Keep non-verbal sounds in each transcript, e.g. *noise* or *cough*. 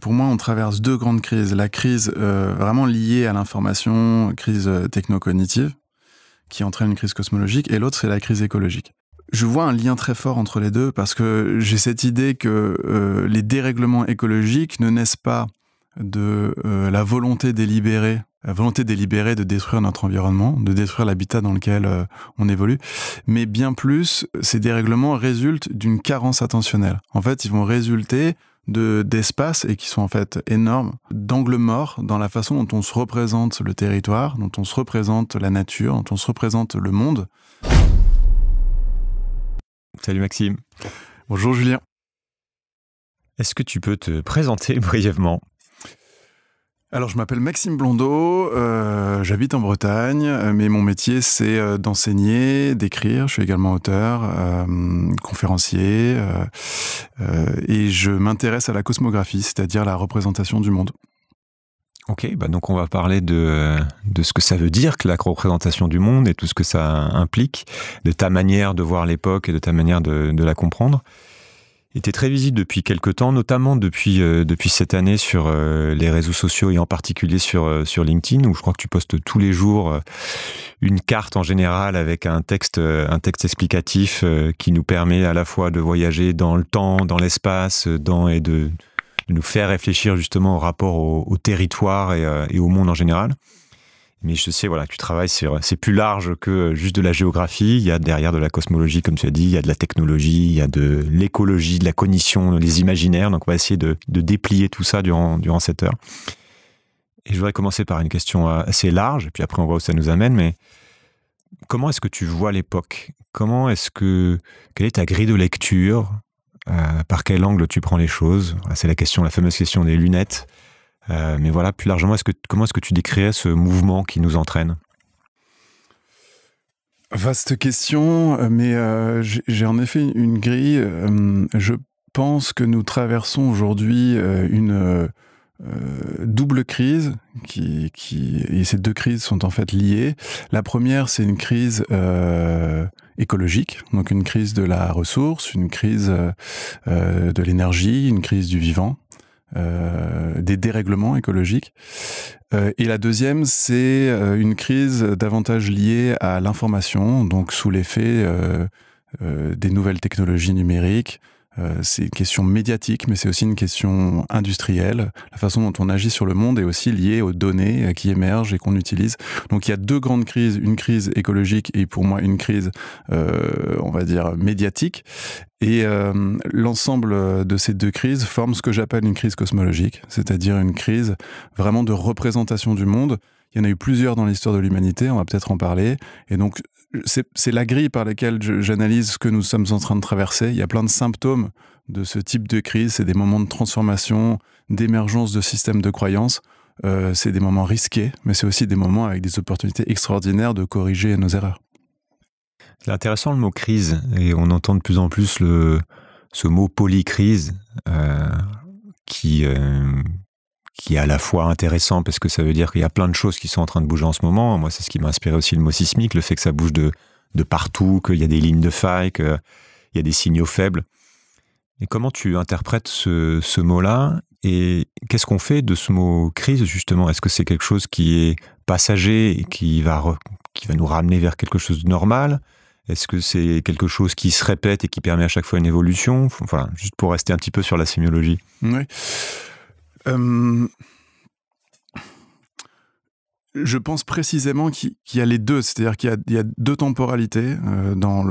pour moi, on traverse deux grandes crises. La crise euh, vraiment liée à l'information, crise euh, technocognitive, qui entraîne une crise cosmologique, et l'autre, c'est la crise écologique. Je vois un lien très fort entre les deux parce que j'ai cette idée que euh, les dérèglements écologiques ne naissent pas de la volonté délibérée la volonté délibérée de détruire notre environnement, de détruire l'habitat dans lequel on évolue, mais bien plus, ces dérèglements résultent d'une carence attentionnelle. En fait, ils vont résulter de d'espace et qui sont en fait énormes, d'angles morts dans la façon dont on se représente le territoire, dont on se représente la nature, dont on se représente le monde. Salut Maxime. Bonjour Julien. Est-ce que tu peux te présenter *laughs* brièvement alors, je m'appelle Maxime Blondeau, euh, j'habite en Bretagne, euh, mais mon métier, c'est euh, d'enseigner, d'écrire. Je suis également auteur, conférencier, et je m'intéresse à la cosmographie, c'est-à-dire la représentation du monde. Ok, bah donc on va parler de, de ce que ça veut dire que la représentation du monde et tout ce que ça implique, de ta manière de voir l'époque et de ta manière de la comprendre était très visible depuis quelques temps, notamment depuis, euh, depuis cette année sur euh, les réseaux sociaux et en particulier sur, euh, sur LinkedIn, où je crois que tu postes tous les jours une carte en général avec un texte, un texte explicatif qui nous permet à la fois de voyager dans le temps, dans l'espace, dans, et de, nous faire réfléchir justement au rapport au, territoire et, et au monde en général. Mais je sais voilà, que tu travailles sur. C'est plus large que juste de la géographie. Il y a derrière de la cosmologie, comme tu as dit, il y a de la technologie, il y a de l'écologie, de la cognition, les imaginaires. Donc on va essayer de, déplier tout ça durant, cette heure. Et je voudrais commencer par une question assez large, et puis après on voit où ça nous amène. Mais comment est-ce que tu vois l'époque Comment est-ce que quelle est ta grille de lecture euh, Par quel angle tu prends les choses C'est la question, la fameuse question des lunettes. Euh, mais voilà, plus largement, comment est-ce que tu décrirais ce mouvement qui nous entraîne Vaste question, euh, mais euh, j'ai en effet une grille. je pense que nous traversons aujourd'hui une double crise, qui, et ces deux crises sont en fait liées. La première, c'est une crise écologique, donc une crise de la ressource, une crise de l'énergie, une crise du vivant. Euh, des dérèglements écologiques. Euh, et la deuxième, c'est euh, une crise davantage liée à l'information, donc sous l'effet des nouvelles technologies numériques, euh, c'est une question médiatique, mais c'est aussi une question industrielle. La façon dont on agit sur le monde est aussi liée aux données euh, qui émergent et qu'on utilise. Donc il y a deux grandes crises, une crise écologique et pour moi une crise, euh, on va dire, médiatique. Et l'ensemble de ces deux crises forment ce que j'appelle une crise cosmologique, c'est-à-dire une crise vraiment de représentation du monde. Il y en a eu plusieurs dans l'histoire de l'humanité, on va peut-être en parler. Et donc, c'est la grille par laquelle j'analyse ce que nous sommes en train de traverser. Il y a plein de symptômes de ce type de crise. C'est des moments de transformation, d'émergence de systèmes de croyances. Euh, c'est des moments risqués, mais c'est aussi des moments avec des opportunités extraordinaires de corriger nos erreurs. C'est intéressant le mot crise, et on entend de plus en plus le, ce mot polycrise euh, qui, euh, qui est à la fois intéressant parce que ça veut dire qu'il y a plein de choses qui sont en train de bouger en ce moment. Moi, c'est ce qui m'a inspiré aussi le mot sismique, le fait que ça bouge de, de partout, qu'il y a des lignes de faille, qu'il y a des signaux faibles. Et comment tu interprètes ce, ce mot-là et qu'est-ce qu'on fait de ce mot crise justement Est-ce que c'est quelque chose qui est passager et qui va, qui va nous ramener vers quelque chose de normal est-ce que c'est quelque chose qui se répète et qui permet à chaque fois une évolution Enfin, juste pour rester un petit peu sur la sémiologie. Oui. Euh, je pense précisément qu'il y a les deux, c'est-à-dire qu'il y, a deux temporalités euh, dans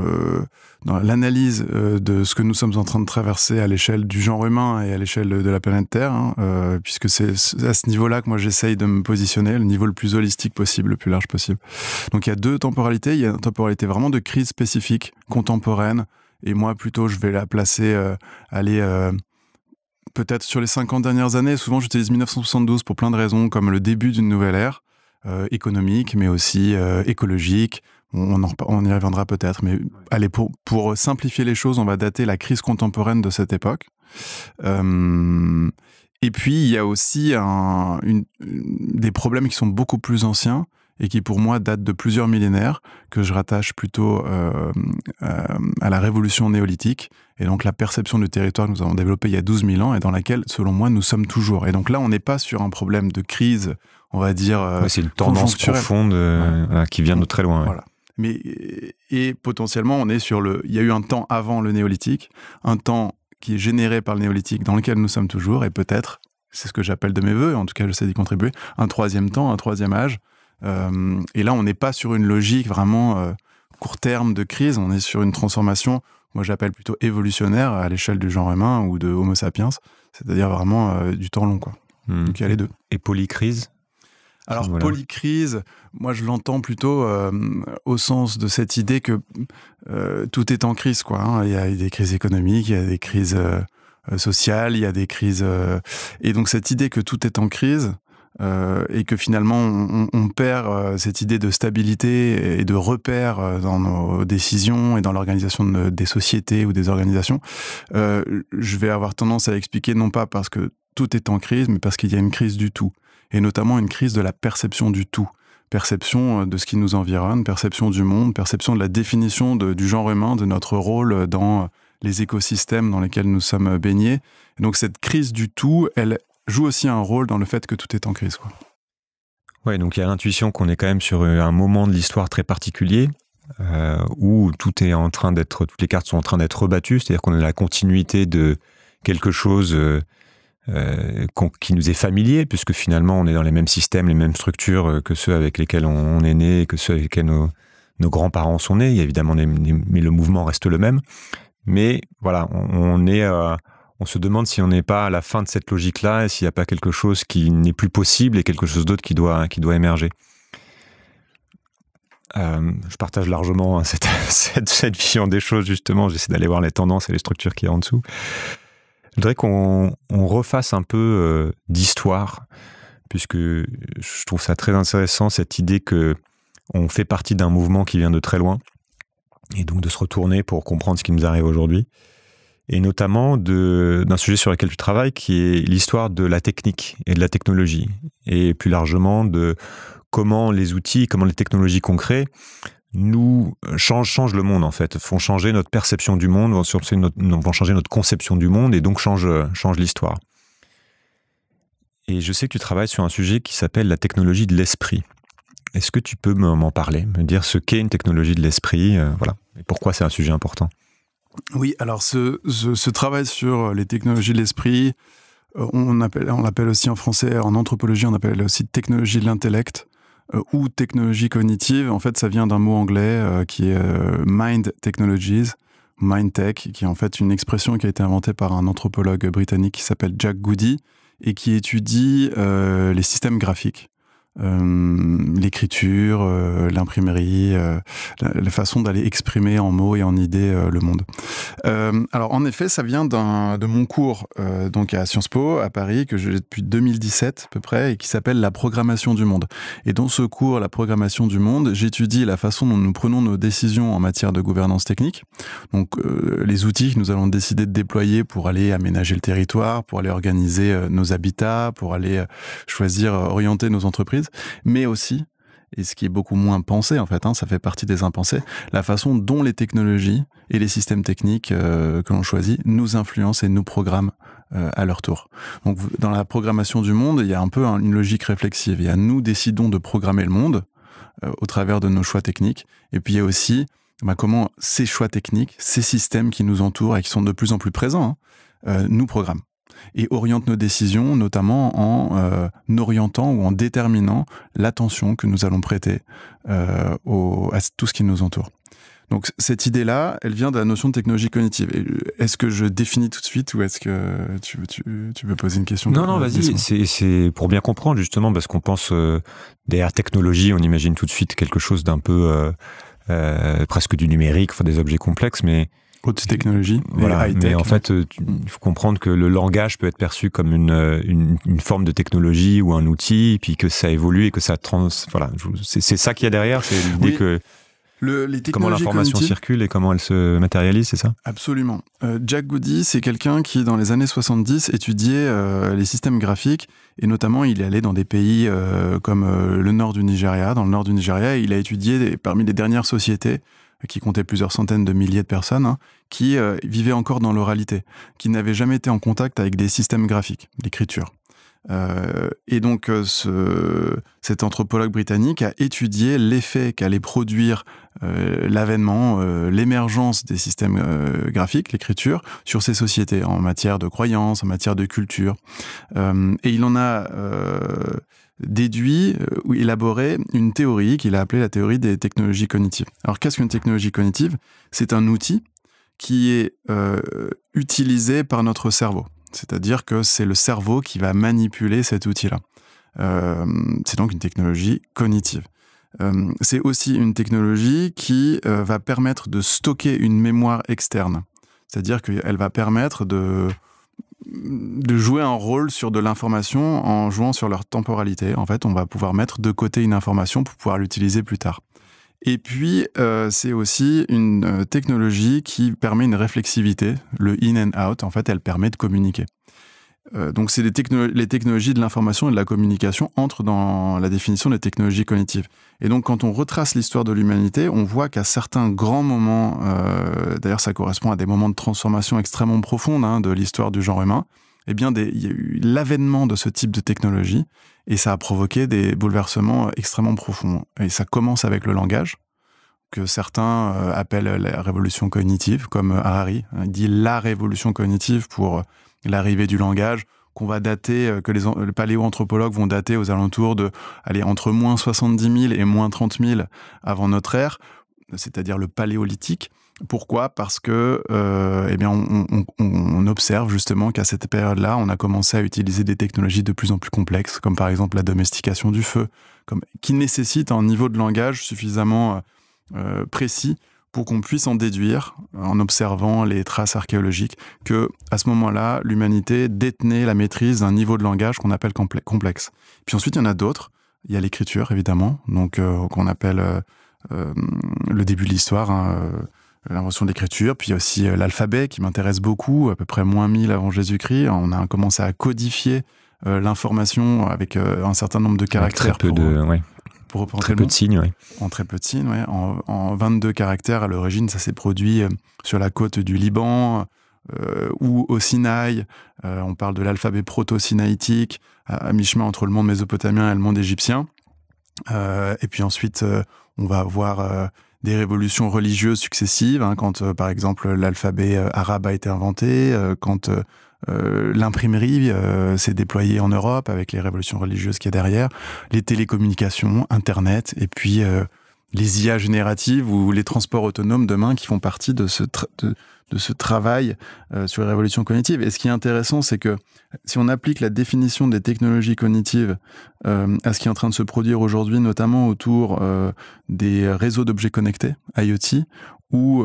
l'analyse euh, de ce que nous sommes en train de traverser à l'échelle du genre humain et à l'échelle de la planète Terre, hein, puisque c'est à ce niveau-là que moi j'essaye de me positionner, le niveau le plus holistique possible, le plus large possible. Donc il y a deux temporalités, il y a une temporalité vraiment de crise spécifique, contemporaine, et moi plutôt je vais la placer, aller peut-être sur les 50 dernières années, souvent j'utilise 1972 pour plein de raisons, comme le début d'une nouvelle ère euh, économique, mais aussi euh, écologique. On, en, y reviendra peut-être, mais allez, pour, simplifier les choses, on va dater la crise contemporaine de cette époque. Euh, et puis, il y a aussi une, des problèmes qui sont beaucoup plus anciens et qui pour moi datent de plusieurs millénaires, que je rattache plutôt à la révolution néolithique, et donc la perception du territoire que nous avons développé il y a 12 000 ans et dans laquelle, selon moi, nous sommes toujours. Et donc là, on n'est pas sur un problème de crise, on va dire. Euh, c'est une tendance profonde euh, qui vient de très loin. Mais, et potentiellement, on est sur le. Il y a eu un temps avant le néolithique, un temps qui est généré par le néolithique dans lequel nous sommes toujours, et peut-être, c'est ce que j'appelle de mes voeux, en tout cas, je sais d'y contribuer, un troisième temps, un troisième âge. Euh, et là, on n'est pas sur une logique vraiment court terme de crise, on est sur une transformation moi j'appelle plutôt évolutionnaire à l'échelle du genre humain ou de Homo sapiens, c'est-à-dire vraiment euh, du temps long. Quoi. Hmm. Donc il y a les deux. Et polycrise alors, polycrise, moi je l'entends plutôt euh, au sens de cette idée que euh, tout est en crise. Quoi, hein. Il y a des crises économiques, il y a des crises sociales, il y a des crises. et donc, cette idée que tout est en crise, euh, et que finalement on, perd euh, cette idée de stabilité et de repère euh, dans nos décisions et dans l'organisation des sociétés ou des organisations, je vais avoir tendance à expliquer non pas parce que tout est en crise, mais parce qu'il y a une crise du tout, et notamment une crise de la perception du tout perception de ce qui nous environne, perception du monde, perception de la définition du genre humain, de notre rôle dans les écosystèmes dans lesquels nous sommes baignés. donc cette crise du tout, elle, joue aussi un rôle dans le fait que tout est en crise. Quoi. Ouais, donc il y a l'intuition qu'on est quand même sur un moment de l'histoire très particulier. Euh, où tout est en train d'être, toutes les cartes sont en train d'être rebattues, c'est-à-dire qu'on a la continuité de quelque chose euh, euh, qui nous est familier, puisque finalement on est dans les mêmes systèmes, les mêmes structures que ceux avec lesquels on, est né, que ceux avec lesquels nos, grands-parents sont nés. évidemment, mais le mouvement reste le même. Mais voilà, on, on est on se demande si on n'est pas à la fin de cette logique-là et s'il n'y a pas quelque chose qui n'est plus possible et quelque chose d'autre qui doit, qui doit émerger. Euh, je partage largement hein, *laughs* cette, vision des choses, justement. J'essaie d'aller voir les tendances et les structures qu'il y a en dessous. Je voudrais qu'on refasse un peu euh, d'histoire, puisque je trouve ça très intéressant, cette idée que on fait partie d'un mouvement qui vient de très loin, et donc de se retourner pour comprendre ce qui nous arrive aujourd'hui et notamment d'un sujet sur lequel tu travailles, qui est l'histoire de la technique et de la technologie, et plus largement de comment les outils, comment les technologies concrètes nous euh, changent, le monde en fait, font changer notre perception du monde, vont, changer notre conception du monde et donc euh, changent, l'histoire. Et je sais que tu travailles sur un sujet qui s'appelle la technologie de l'esprit. Est-ce que tu peux m'en parler, me dire ce qu'est une technologie de l'esprit, euh, voilà, et pourquoi c'est un sujet important oui, alors ce, travail sur les technologies de l'esprit, euh, on l'appelle aussi en français, en anthropologie, on appelle aussi technologie de l'intellect euh, ou technologie cognitive. En fait, ça vient d'un mot anglais euh, qui est mind technologies, mind tech, qui est en fait une expression qui a été inventée par un anthropologue britannique qui s'appelle Jack Goody et qui étudie les systèmes graphiques. Euh, l'écriture, euh, l'imprimerie, euh, la, façon d'aller exprimer en mots et en idées le monde. alors en effet, ça vient de mon cours donc à Sciences Po à Paris que j'ai depuis 2017 à peu près et qui s'appelle la programmation du monde. Et dans ce cours, la programmation du monde, j'étudie la façon dont nous prenons nos décisions en matière de gouvernance technique. Donc les outils que nous allons décider de déployer pour aller aménager le territoire, pour aller organiser nos habitats, pour aller choisir, orienter nos entreprises mais aussi, et ce qui est beaucoup moins pensé en fait, hein, ça fait partie des impensés, la façon dont les technologies et les systèmes techniques euh, que l'on choisit nous influencent et nous programment euh, à leur tour. Donc dans la programmation du monde, il y a un peu une logique réflexive. Il y a nous décidons de programmer le monde euh, au travers de nos choix techniques, et puis il y a aussi bah, comment ces choix techniques, ces systèmes qui nous entourent et qui sont de plus en plus présents, hein, nous programment et oriente nos décisions, notamment en euh, orientant ou en déterminant l'attention que nous allons prêter euh, à tout ce qui nous entoure. Donc cette idée-là, elle vient de la notion de technologie cognitive. Euh, est-ce que je définis tout de suite ou est-ce que tu, tu veux poser une question Non, non, vas-y. C'est pour bien comprendre justement parce qu'on pense derrière technologie, on imagine tout de suite quelque chose d'un peu presque du numérique, des objets complexes, mais de technologie. Voilà, mais en fait, euh, il faut comprendre que le langage peut être perçu comme une, euh, une, forme de technologie ou un outil, puis que ça évolue et que ça trans. Voilà, c'est ça qu'il y a derrière, c'est l'idée que. Le, les comment l'information circule et comment elle se matérialise, c'est ça Absolument. Euh, Jack Goody, c'est quelqu'un qui, dans les années 70, étudiait les systèmes graphiques, et notamment il est allé dans des pays comme le nord du Nigeria. Dans le nord du Nigeria, il a étudié des, parmi les dernières sociétés qui comptait plusieurs centaines de milliers de personnes, hein, qui euh, vivaient encore dans l'oralité, qui n'avaient jamais été en contact avec des systèmes graphiques, l'écriture. Euh, et donc, euh, ce, cet anthropologue britannique a étudié l'effet qu'allait produire l'avènement, l'émergence des systèmes graphiques, l'écriture, sur ces sociétés en matière de croyances, en matière de culture. et il en a déduit euh, ou élaboré une théorie qu'il a appelée la théorie des technologies cognitives. Alors qu'est-ce qu'une technologie cognitive C'est un outil qui est euh, utilisé par notre cerveau. C'est-à-dire que c'est le cerveau qui va manipuler cet outil-là. Euh, c'est donc une technologie cognitive. c'est aussi une technologie qui va permettre de stocker une mémoire externe. C'est-à-dire qu'elle va permettre de de jouer un rôle sur de l'information en jouant sur leur temporalité. En fait, on va pouvoir mettre de côté une information pour pouvoir l'utiliser plus tard. Et puis, euh, c'est aussi une euh, technologie qui permet une réflexivité, le in and out. En fait, elle permet de communiquer. Euh, donc, c'est les technologies de l'information et de la communication entrent dans la définition des technologies cognitives. Et donc, quand on retrace l'histoire de l'humanité, on voit qu'à certains grands moments, euh, d'ailleurs, ça correspond à des moments de transformation extrêmement profonde hein, de l'histoire du genre humain, eh bien, il y a eu l'avènement de ce type de technologie et ça a provoqué des bouleversements extrêmement profonds. Et ça commence avec le langage, que certains euh, appellent la révolution cognitive, comme Harari hein, dit la révolution cognitive pour l'arrivée du langage qu'on va dater, euh, que les, paléoanthropologues vont dater aux alentours de, allez, entre moins 70 000 et moins 30 000 avant notre ère, c'est-à-dire le paléolithique. Pourquoi Parce que, euh, eh bien, on, observe justement qu'à cette période-là, on a commencé à utiliser des technologies de plus en plus complexes, comme par exemple la domestication du feu, comme, qui nécessite un niveau de langage suffisamment euh, précis pour qu'on puisse en déduire, euh, en observant les traces archéologiques, que à ce moment-là, l'humanité détenait la maîtrise d'un niveau de langage qu'on appelle complexe. Puis ensuite, il y en a d'autres. Il y a l'écriture, évidemment, donc euh, qu'on appelle euh, le début de l'histoire. Hein, l'invention de l'écriture, puis aussi l'alphabet qui m'intéresse beaucoup, à peu près moins 1000 avant Jésus-Christ. On a commencé à codifier l'information avec un certain nombre de caractères. peu de, Très peu de signes, En très peu de signes, En, 22 caractères, à l'origine, ça s'est produit euh, sur la côte du Liban euh, ou au Sinaï. Euh, on parle de l'alphabet proto-sinaïtique, à, mi-chemin entre le monde mésopotamien et le monde égyptien. et puis ensuite, on va avoir des révolutions religieuses successives, hein, quand par exemple l'alphabet arabe a été inventé, quand euh, l'imprimerie euh, s'est déployée en Europe avec les révolutions religieuses qui est derrière, les télécommunications, Internet, et puis euh, les IA génératives ou les transports autonomes demain qui font partie de ce, travail sur les révolutions cognitives. Et ce qui est intéressant, c'est que si on applique la définition des technologies cognitives à ce qui est en train de se produire aujourd'hui, notamment autour des réseaux d'objets connectés, IoT, ou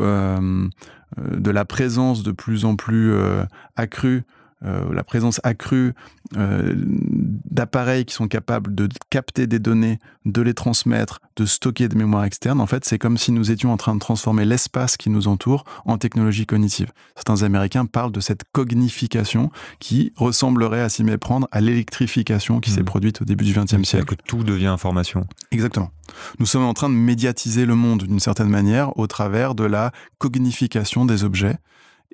euh, de la présence de plus en plus euh, accrue euh, la présence accrue euh, d'appareils qui sont capables de capter des données, de les transmettre, de stocker de mémoire externe, en fait, c'est comme si nous étions en train de transformer l'espace qui nous entoure en technologie cognitive. Certains Américains parlent de cette cognification qui ressemblerait à s'y méprendre à l'électrification qui s'est mmh. produite au début du XXe siècle. Que tout devient information. Exactement. Nous sommes en train de médiatiser le monde d'une certaine manière au travers de la cognification des objets.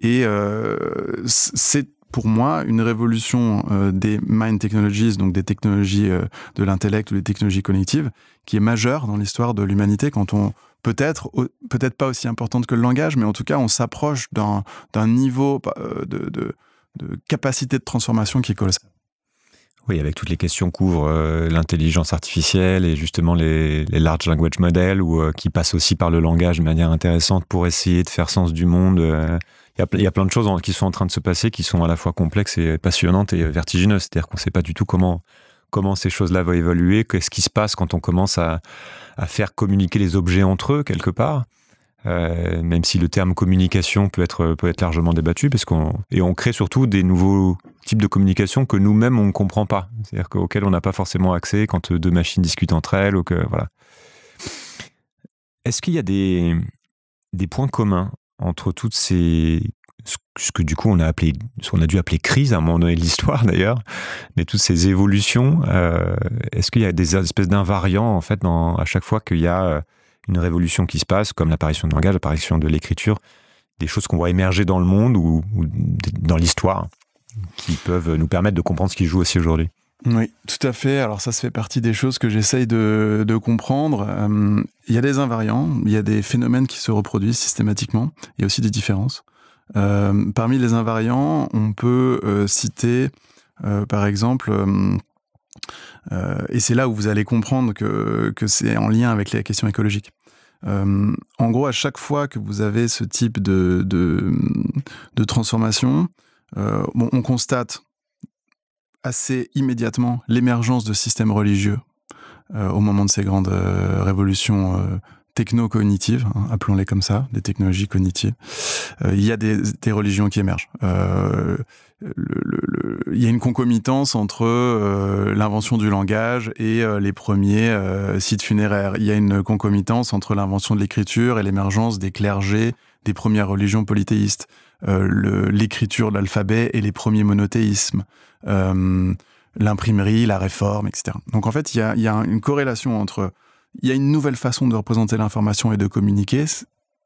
Et euh, c'est pour moi, une révolution euh, des mind technologies, donc des technologies euh, de l'intellect ou des technologies collectives, qui est majeure dans l'histoire de l'humanité quand on peut-être peut-être pas aussi importante que le langage, mais en tout cas, on s'approche d'un niveau euh, de, de, capacité de transformation qui est colossal. Oui, avec toutes les questions qu'ouvre l'intelligence artificielle et justement les, large language models ou qui passent aussi par le langage de manière intéressante pour essayer de faire sens du monde, il y, a plein de choses qui sont en train de se passer qui sont à la fois complexes et passionnantes et vertigineuses. C'est-à-dire qu'on ne sait pas du tout comment, comment ces choses-là vont évoluer, qu'est-ce qui se passe quand on commence à, à, faire communiquer les objets entre eux quelque part. Euh, même si le terme communication peut être, peut être largement débattu, parce qu'on et on crée surtout des nouveaux types de communication que nous-mêmes on ne comprend pas, c'est-à-dire auxquels on n'a pas forcément accès quand deux machines discutent entre elles ou que voilà. Est-ce qu'il y a des, des points communs entre toutes ces ce que du coup on a appelé, ce a dû appeler crise à un hein, moment donné de l'histoire *laughs* d'ailleurs, mais toutes ces évolutions, euh, est-ce qu'il y a des espèces d'invariants en fait dans, à chaque fois qu'il y a euh, une révolution qui se passe, comme l'apparition de langage, l'apparition de l'écriture, des choses qu'on voit émerger dans le monde ou dans l'histoire qui peuvent nous permettre de comprendre ce qui joue aussi aujourd'hui oui, tout à fait. Alors ça, ça fait partie des choses que j'essaye de, comprendre. Euh, il y a des invariants, il y a des phénomènes qui se reproduisent systématiquement, il y a aussi des différences. Euh, parmi les invariants, on peut euh, citer, par exemple, et c'est là où vous allez comprendre que, c'est en lien avec les questions écologiques. en gros, à chaque fois que vous avez ce type de, de, transformation, on constate assez immédiatement l'émergence de systèmes religieux euh, au moment de ces grandes euh, révolutions euh, techno-cognitives, hein, appelons-les comme ça, des technologies cognitives. Il y a des, religions qui émergent. Il y a une concomitance entre l'invention du langage et les premiers sites funéraires. Il y a une concomitance entre l'invention de l'écriture et l'émergence des clergés des premières religions polythéistes, euh, l'écriture de l'alphabet et les premiers monothéismes, euh, l'imprimerie, la réforme, etc. Donc en fait, il y a, une corrélation entre... Il y a une nouvelle façon de représenter l'information et de communiquer,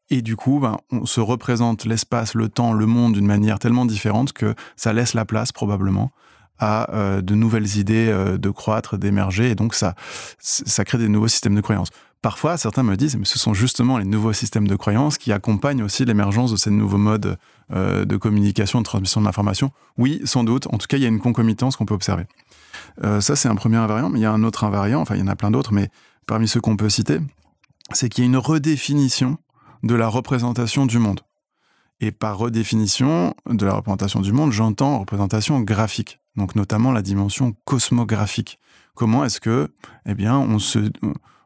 et du coup, ben, on se représente l'espace, le temps, le monde d'une manière tellement différente que ça laisse la place probablement à euh, de nouvelles idées de croître, d'émerger, et donc ça, ça crée des nouveaux systèmes de croyances. Parfois, certains me disent, mais ce sont justement les nouveaux systèmes de croyances qui accompagnent aussi l'émergence de ces nouveaux modes euh, de communication, de transmission de l'information. Oui, sans doute. En tout cas, il y a une concomitance qu'on peut observer. Euh, ça, c'est un premier invariant, mais il y a un autre invariant, enfin, il y en a plein d'autres, mais parmi ceux qu'on peut citer, c'est qu'il y a une redéfinition de la représentation du monde. Et par redéfinition de la représentation du monde, j'entends représentation graphique, donc notamment la dimension cosmographique. Comment est-ce que, eh bien, on se,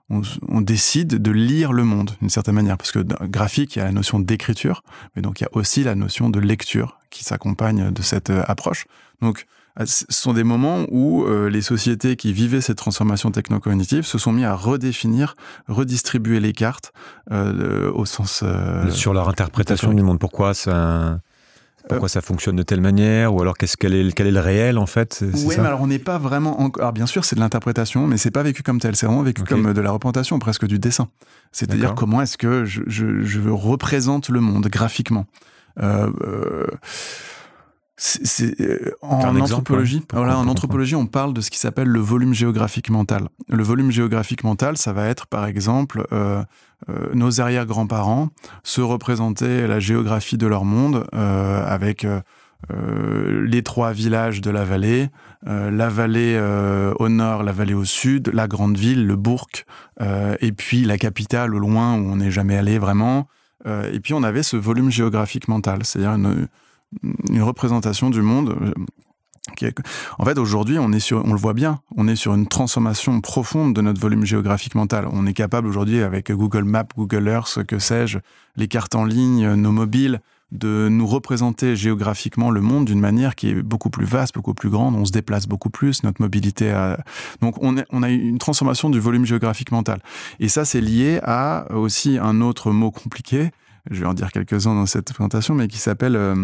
on, décide de lire le monde d'une certaine manière, parce que graphique, il y a la notion d'écriture, mais donc il y a aussi la notion de lecture qui s'accompagne de cette euh, approche. Donc, euh, ce sont des moments où euh, les sociétés qui vivaient cette transformation technocognitive se sont mis à redéfinir, redistribuer les cartes au sens... Sur leur interprétation du monde, pourquoi ça pourquoi ça fonctionne de telle manière ou alors qu'est-ce quel est, quel est le réel en fait Oui, mais alors on n'est pas vraiment encore alors bien sûr c'est de l'interprétation mais c'est pas vécu comme tel c'est vraiment vécu comme de la représentation presque du dessin c'est-à-dire comment est-ce que je, représente le monde graphiquement euh, euh, euh, en anthropologie. en anthropologie, on parle de ce qui s'appelle le volume géographique mental. Le volume géographique mental, ça va être par exemple euh, nos arrière-grands-parents se représentaient la géographie de leur monde euh, avec euh, les trois villages de la vallée, la vallée au nord, la vallée au sud, la grande ville, le bourg, et puis la capitale au loin où on n'est jamais allé vraiment. et puis on avait ce volume géographique mental, c'est-à-dire une représentation du monde en fait, aujourd'hui, on est sur, on le voit bien, on est sur une transformation profonde de notre volume géographique mental. On est capable aujourd'hui, avec Google Maps, Google Earth, que sais-je, les cartes en ligne, nos mobiles, de nous représenter géographiquement le monde d'une manière qui est beaucoup plus vaste, beaucoup plus grande. On se déplace beaucoup plus, notre mobilité. A... Donc, on, on a une transformation du volume géographique mental. Et ça, c'est lié à aussi un autre mot compliqué. Je vais en dire quelques-uns dans cette présentation, mais qui s'appelle euh,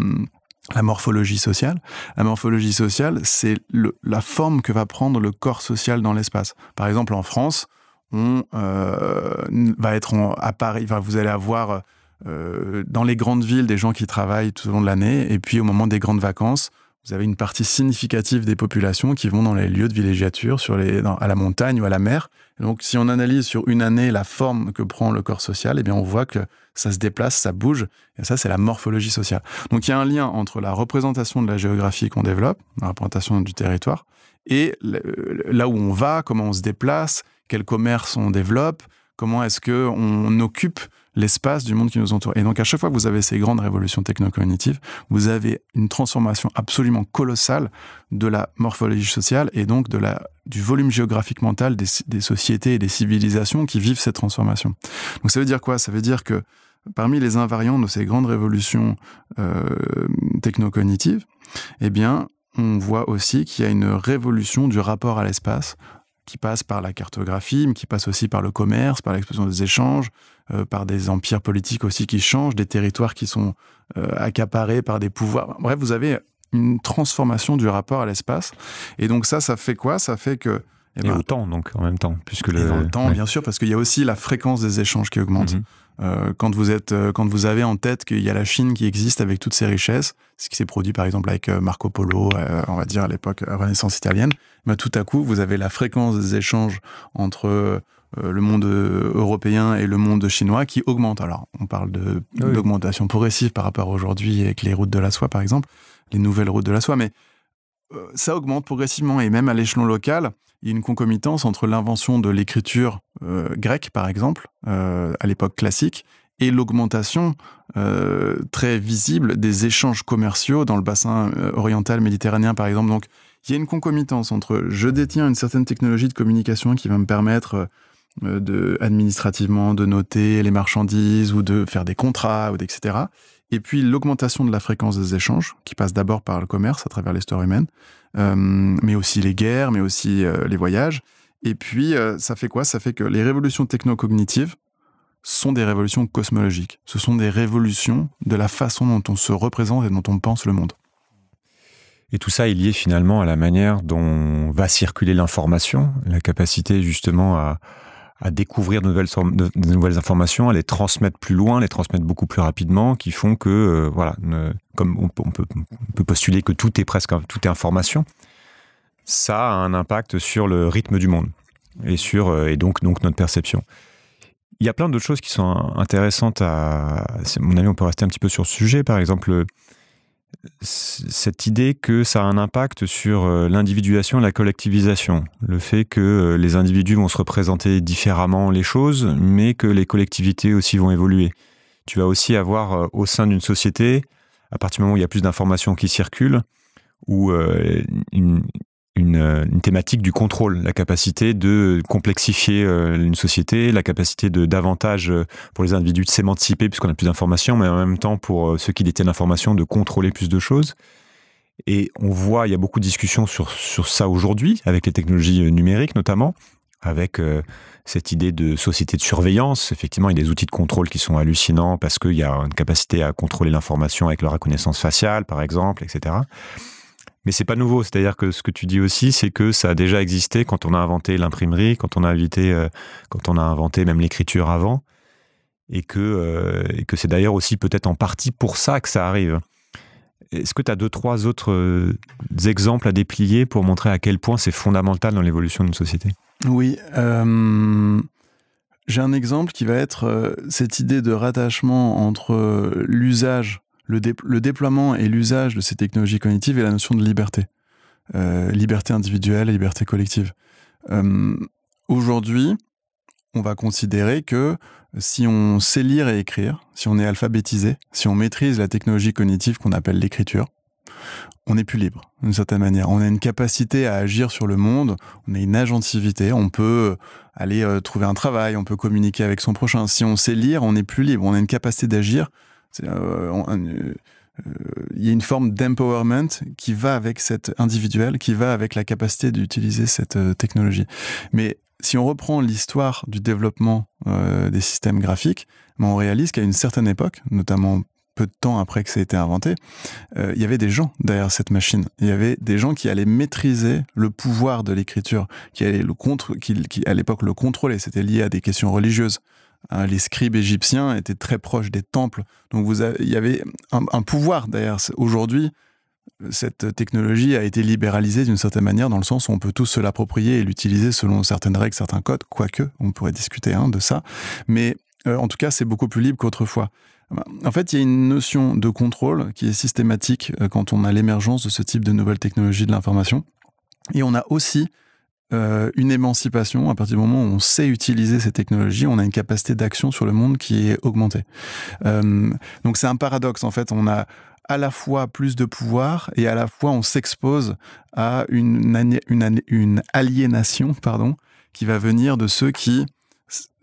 la morphologie sociale. La morphologie sociale, c'est la forme que va prendre le corps social dans l'espace. Par exemple, en France, on euh, va être à Paris, vous allez avoir euh, dans les grandes villes des gens qui travaillent tout au long de l'année, et puis au moment des grandes vacances, vous avez une partie significative des populations qui vont dans les lieux de villégiature, sur les, à la montagne ou à la mer. Donc, si on analyse sur une année la forme que prend le corps social, eh bien, on voit que ça se déplace, ça bouge. Et ça, c'est la morphologie sociale. Donc, il y a un lien entre la représentation de la géographie qu'on développe, la représentation du territoire, et là où on va, comment on se déplace, quel commerce on développe, comment est-ce que on occupe l'espace du monde qui nous entoure. Et donc à chaque fois que vous avez ces grandes révolutions technocognitives, vous avez une transformation absolument colossale de la morphologie sociale et donc de la, du volume géographique mental des, sociétés et des civilisations qui vivent cette transformation. Donc ça veut dire quoi Ça veut dire que parmi les invariants de ces grandes révolutions euh, technocognitives, eh bien, on voit aussi qu'il y a une révolution du rapport à l'espace qui passe par la cartographie, mais qui passe aussi par le commerce, par l'explosion des échanges, euh, par des empires politiques aussi qui changent, des territoires qui sont euh, accaparés par des pouvoirs. Bref, vous avez une transformation du rapport à l'espace. Et donc ça, ça fait quoi Ça fait que... Eh et ben, au temps, donc, en même temps. Puisque le... Et temps, bien sûr, parce qu'il y a aussi la fréquence des échanges qui augmente. Mhm. Euh, quand vous êtes, quand vous avez en tête qu'il y a la Chine qui existe avec toutes ses richesses, ce qui s'est produit par exemple avec Marco Polo, on va dire à l'époque Renaissance italienne, mais eh ben, tout à coup vous avez la fréquence des échanges entre euh, le monde euh, européen et le monde chinois qui augmentent. Alors, on parle ah d'augmentation progressive par rapport à aujourd'hui avec les routes de la soie, par exemple, les nouvelles routes de la soie, mais euh, ça augmente progressivement. Et même à l'échelon local, il y a une concomitance entre l'invention de l'écriture grecque, par exemple, à l'époque classique, et l'augmentation très visible des échanges commerciaux dans le bassin oriental méditerranéen, par exemple. Donc, il y a une concomitance entre je détiens une certaine technologie de communication qui va me permettre euh, de administrativement de noter les marchandises ou de faire des contrats ou etc. Et puis l'augmentation de la fréquence des échanges, qui passe d'abord par le commerce à travers l'histoire humaine, euh, mais aussi les guerres, mais aussi euh, les voyages. Et puis ça fait quoi Ça fait que les révolutions technocognitives sont des révolutions cosmologiques. Ce sont des révolutions de la façon dont on se représente et dont on pense le monde. Et tout ça est lié finalement à la manière dont va circuler l'information, la capacité justement à, à découvrir de nouvelles, de, nouvelles, informations, à les transmettre plus loin, les transmettre beaucoup plus rapidement, qui font que, euh, voilà, comme on, peut, postuler que tout est presque, tout est information, ça a un impact sur le rythme du monde et sur, euh, et donc, donc notre perception. Il y a plein d'autres choses qui sont intéressantes à, mon avis, on peut rester un petit peu sur ce sujet, par exemple, cette idée que ça a un impact sur euh, l'individuation et la collectivisation. Le fait que euh, les individus vont se représenter différemment les choses, mais que les collectivités aussi vont évoluer. Tu vas aussi avoir euh, au sein d'une société, à partir du moment où il y a plus d'informations qui circulent, où une, une, euh, une, thématique du contrôle, la capacité de complexifier euh, une société, la capacité de davantage euh, pour les individus de s'émanciper puisqu'on a plus d'informations, mais en même temps pour ceux qui détiennent l'information de contrôler plus de choses. Et on voit, il y a beaucoup de discussions sur, sur ça aujourd'hui, avec les technologies numériques notamment, avec cette idée de société de surveillance. Effectivement, il y a des outils de contrôle qui sont hallucinants parce qu'il y a une capacité à contrôler l'information avec la reconnaissance faciale, par exemple, etc. Mais c'est pas nouveau, c'est-à-dire que ce que tu dis aussi, c'est que ça a déjà existé quand on a inventé l'imprimerie, quand on a invité, euh, quand on a inventé même l'écriture avant, et que, euh, et que c'est d'ailleurs aussi peut-être en partie pour ça que ça arrive. Est-ce que tu as deux, trois autres euh, exemples à déplier pour montrer à quel point c'est fondamental dans l'évolution d'une société Oui. J'ai un exemple qui va être cette idée de rattachement entre l'usage le, déploiement et l'usage de ces technologies cognitives et la notion de liberté. Euh, liberté individuelle et liberté collective. Euh, aujourd'hui, on va considérer que si on sait lire et écrire, si on est alphabétisé, si on maîtrise la technologie cognitive qu'on appelle l'écriture, on est plus libre, d'une certaine manière. On a une capacité à agir sur le monde, on a une agentivité, on peut aller euh, trouver un travail, on peut communiquer avec son prochain. Si on sait lire, on est plus libre, on a une capacité d'agir euh, euh, euh, il y a une forme d'empowerment qui va avec cet individuel, qui va avec la capacité d'utiliser cette technologie. Mais si on reprend l'histoire du développement des systèmes graphiques, ben, on réalise qu'à une certaine époque, notamment peu de temps après que ça a été inventé, il y avait des gens derrière cette machine. Il y avait des gens qui allaient maîtriser le pouvoir de l'écriture, qui allaient le contre, à l'époque le contrôler. C'était lié à des questions religieuses. Hein, les scribes égyptiens étaient très proches des temples. Donc il y avait un, pouvoir derrière. Aujourd'hui, cette technologie a été libéralisée d'une certaine manière, dans le sens où on peut tous se l'approprier et l'utiliser selon certaines règles, certains codes, quoique on pourrait discuter hein, de ça. Mais euh, en tout cas, c'est beaucoup plus libre qu'autrefois. En fait, il y a une notion de contrôle qui est systématique euh, quand on a l'émergence de ce type de nouvelles technologies de l'information. Et on a aussi euh, une émancipation à partir du moment où on sait utiliser ces technologies, on a une capacité d'action sur le monde qui est augmentée. Euh, donc c'est un paradoxe en fait, on a à la fois plus de pouvoir et à la fois on s'expose à une, aliénation pardon, qui va venir de ceux qui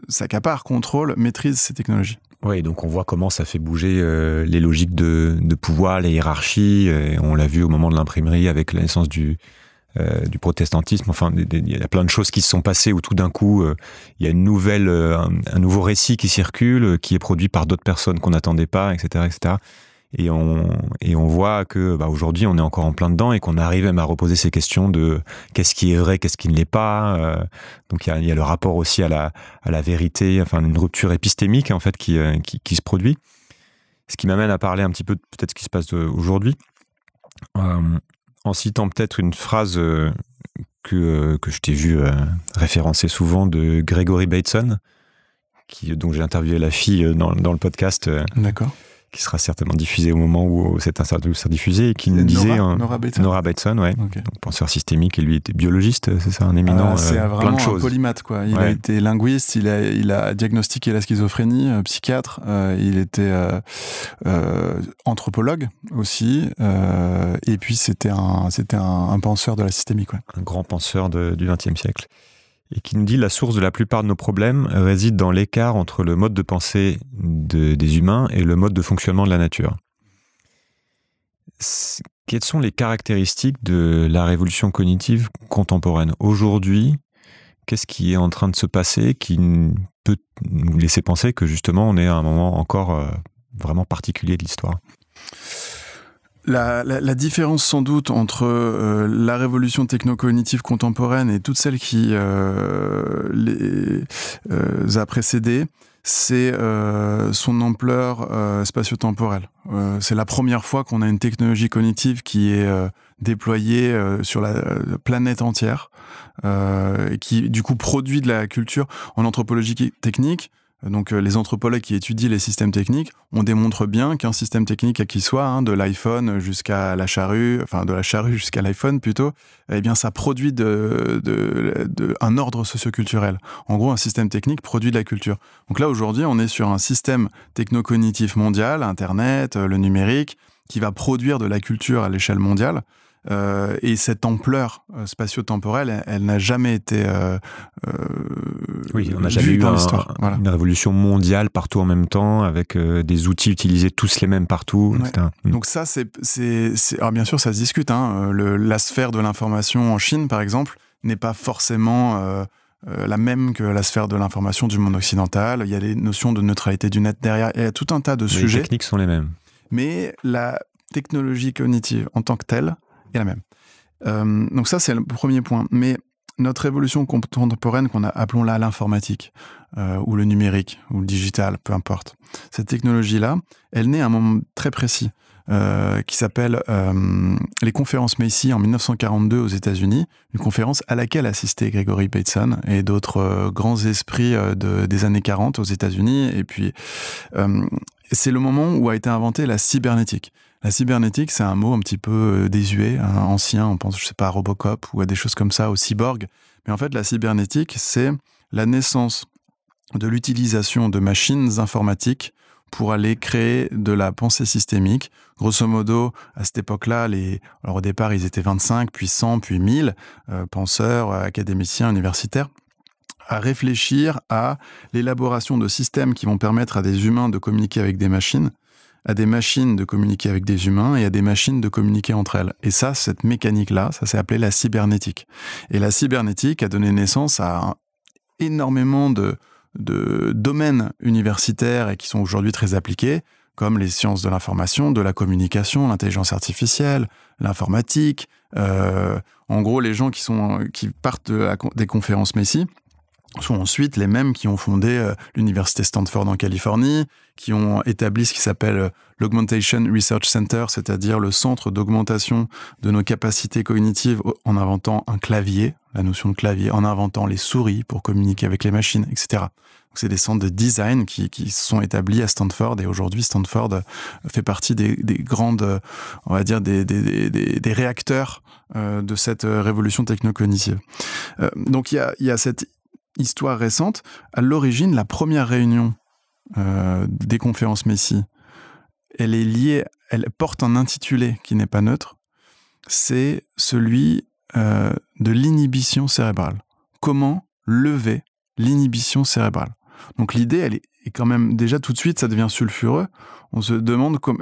s'accaparent, contrôlent, maîtrisent ces technologies. Oui, donc on voit comment ça fait bouger euh, les logiques de, de, pouvoir, les hiérarchies. on l'a vu au moment de l'imprimerie avec la naissance du, euh, du protestantisme. Enfin, il y a plein de choses qui se sont passées où tout d'un coup, euh, il y a une nouvelle, euh, un, nouveau récit qui circule, qui est produit par d'autres personnes qu'on n'attendait pas, etc., etc. Et on, et on voit que bah, aujourd'hui, on est encore en plein dedans et qu'on arrive même à reposer ces questions de qu'est-ce qui est vrai, qu'est-ce qui ne l'est pas. donc il y, a, le rapport aussi à la, à la vérité, enfin une rupture épistémique en fait qui, se produit. Ce qui m'amène à parler un petit peu peut-être ce qui se passe aujourd'hui en citant peut-être une phrase euh, euh, que, je t'ai vu euh, référencer souvent de Gregory Bateson, qui, dont j'ai interviewé la fille dans, dans le podcast. D'accord qui sera certainement diffusé au moment où cet interview sera diffusé et qui nous disait hein, Nora, Bateson, Nora ouais, penseur systémique et lui était biologiste, euh, c'est ça, un éminent, ah, euh, c'est euh, de choses. quoi. Il a été linguiste, il a, il a diagnostiqué la schizophrénie, psychiatre, il était anthropologue aussi, et puis c'était un, c'était un, penseur de la systémique. quoi. Un grand penseur du XXe siècle et qui nous dit la source de la plupart de nos problèmes réside dans l'écart entre le mode de pensée des humains et le mode de fonctionnement de la nature. Quelles sont les caractéristiques de la révolution cognitive contemporaine aujourd'hui Qu'est-ce qui est en train de se passer qui peut nous laisser penser que justement on est à un moment encore euh, vraiment particulier de l'histoire la, la, différence sans doute entre euh, la révolution technocognitive contemporaine et toutes celles qui euh, les euh, a précédées, c'est son ampleur spatio-temporelle. c'est la première fois qu'on a une technologie cognitive qui est déployée sur la planète entière, et qui du coup produit de la culture en anthropologie technique donc euh, les anthropologues qui étudient les systèmes techniques, on démontre bien qu'un système technique, à qui soit, hein, de l'iPhone jusqu'à la charrue, enfin de la charrue jusqu'à l'iPhone plutôt, eh bien ça produit de, un ordre socioculturel. En gros, un système technique produit de la culture. Donc là, aujourd'hui, on est sur un système technocognitif mondial, Internet, euh, le numérique, qui va produire de la culture à l'échelle mondiale. Euh, et cette ampleur euh, spatio-temporelle, elle, n'a jamais été euh, oui, on n'a jamais eu dans l'histoire. Une révolution mondiale partout en même temps, avec des outils utilisés tous les mêmes partout. Mm. Donc ça, c'est, Alors bien sûr, ça se discute. Hein. la sphère de l'information en Chine, par exemple, n'est pas forcément la même que la sphère de l'information du monde occidental. Il y a les notions de neutralité du net derrière. Il y a tout un tas de sujets. Les techniques sont les mêmes. Mais la technologie cognitive en tant que telle, est la même. Euh, donc ça, c'est le premier point. Mais notre évolution contemporaine, qu'on appelons-la l'informatique, euh, ou le numérique, ou le digital, peu importe, cette technologie-là, elle naît à un moment très précis, euh, qui s'appelle les conférences Macy en 1942 aux États-Unis, une conférence à laquelle assistait Gregory Bateson et d'autres grands esprits des années 40 aux États-Unis. Et puis, c'est le moment où a été inventée la cybernétique. La cybernétique, c'est un mot un petit peu euh, désuet, ancien. On pense, je sais pas, à Robocop ou à des choses comme ça, au cyborg. Mais en fait, la cybernétique, c'est la naissance de l'utilisation de machines informatiques pour aller créer de la pensée systémique. Grosso modo, à cette époque-là, les... Alors, au départ, ils étaient 25, puis 100, puis 1000 euh, penseurs, euh, académiciens, universitaires à réfléchir à l'élaboration de systèmes qui vont permettre à des humains de communiquer avec des machines à des machines de communiquer avec des humains et à des machines de communiquer entre elles. Et ça, cette mécanique-là, ça s'est appelé la cybernétique. Et la cybernétique a donné naissance à énormément de, domaines universitaires et qui sont aujourd'hui très appliqués, comme les sciences de l'information, de la communication, l'intelligence artificielle, l'informatique. Euh, en gros, les gens qui, sont, euh, qui partent des conférences Messie, sont ensuite les mêmes qui ont fondé euh, l'université Stanford en Californie, qui ont établi ce qui s'appelle euh, l'Augmentation Research Center, c'est-à-dire le centre d'augmentation de nos capacités cognitives en inventant un clavier, la notion de clavier, en inventant les souris pour communiquer avec les machines, etc. C'est des centres de design qui, qui, sont établis à Stanford et aujourd'hui Stanford euh, fait partie des, grandes, on va dire, des, réacteurs de cette révolution technocognitive. donc il il y a cette histoire récente, à l'origine, la première réunion euh, des conférences Messie, elle est liée, elle porte un intitulé qui n'est pas neutre, c'est celui euh, de l'inhibition cérébrale. Comment lever l'inhibition cérébrale Donc l'idée, elle est quand même déjà tout de suite ça devient sulfureux. On se demande comment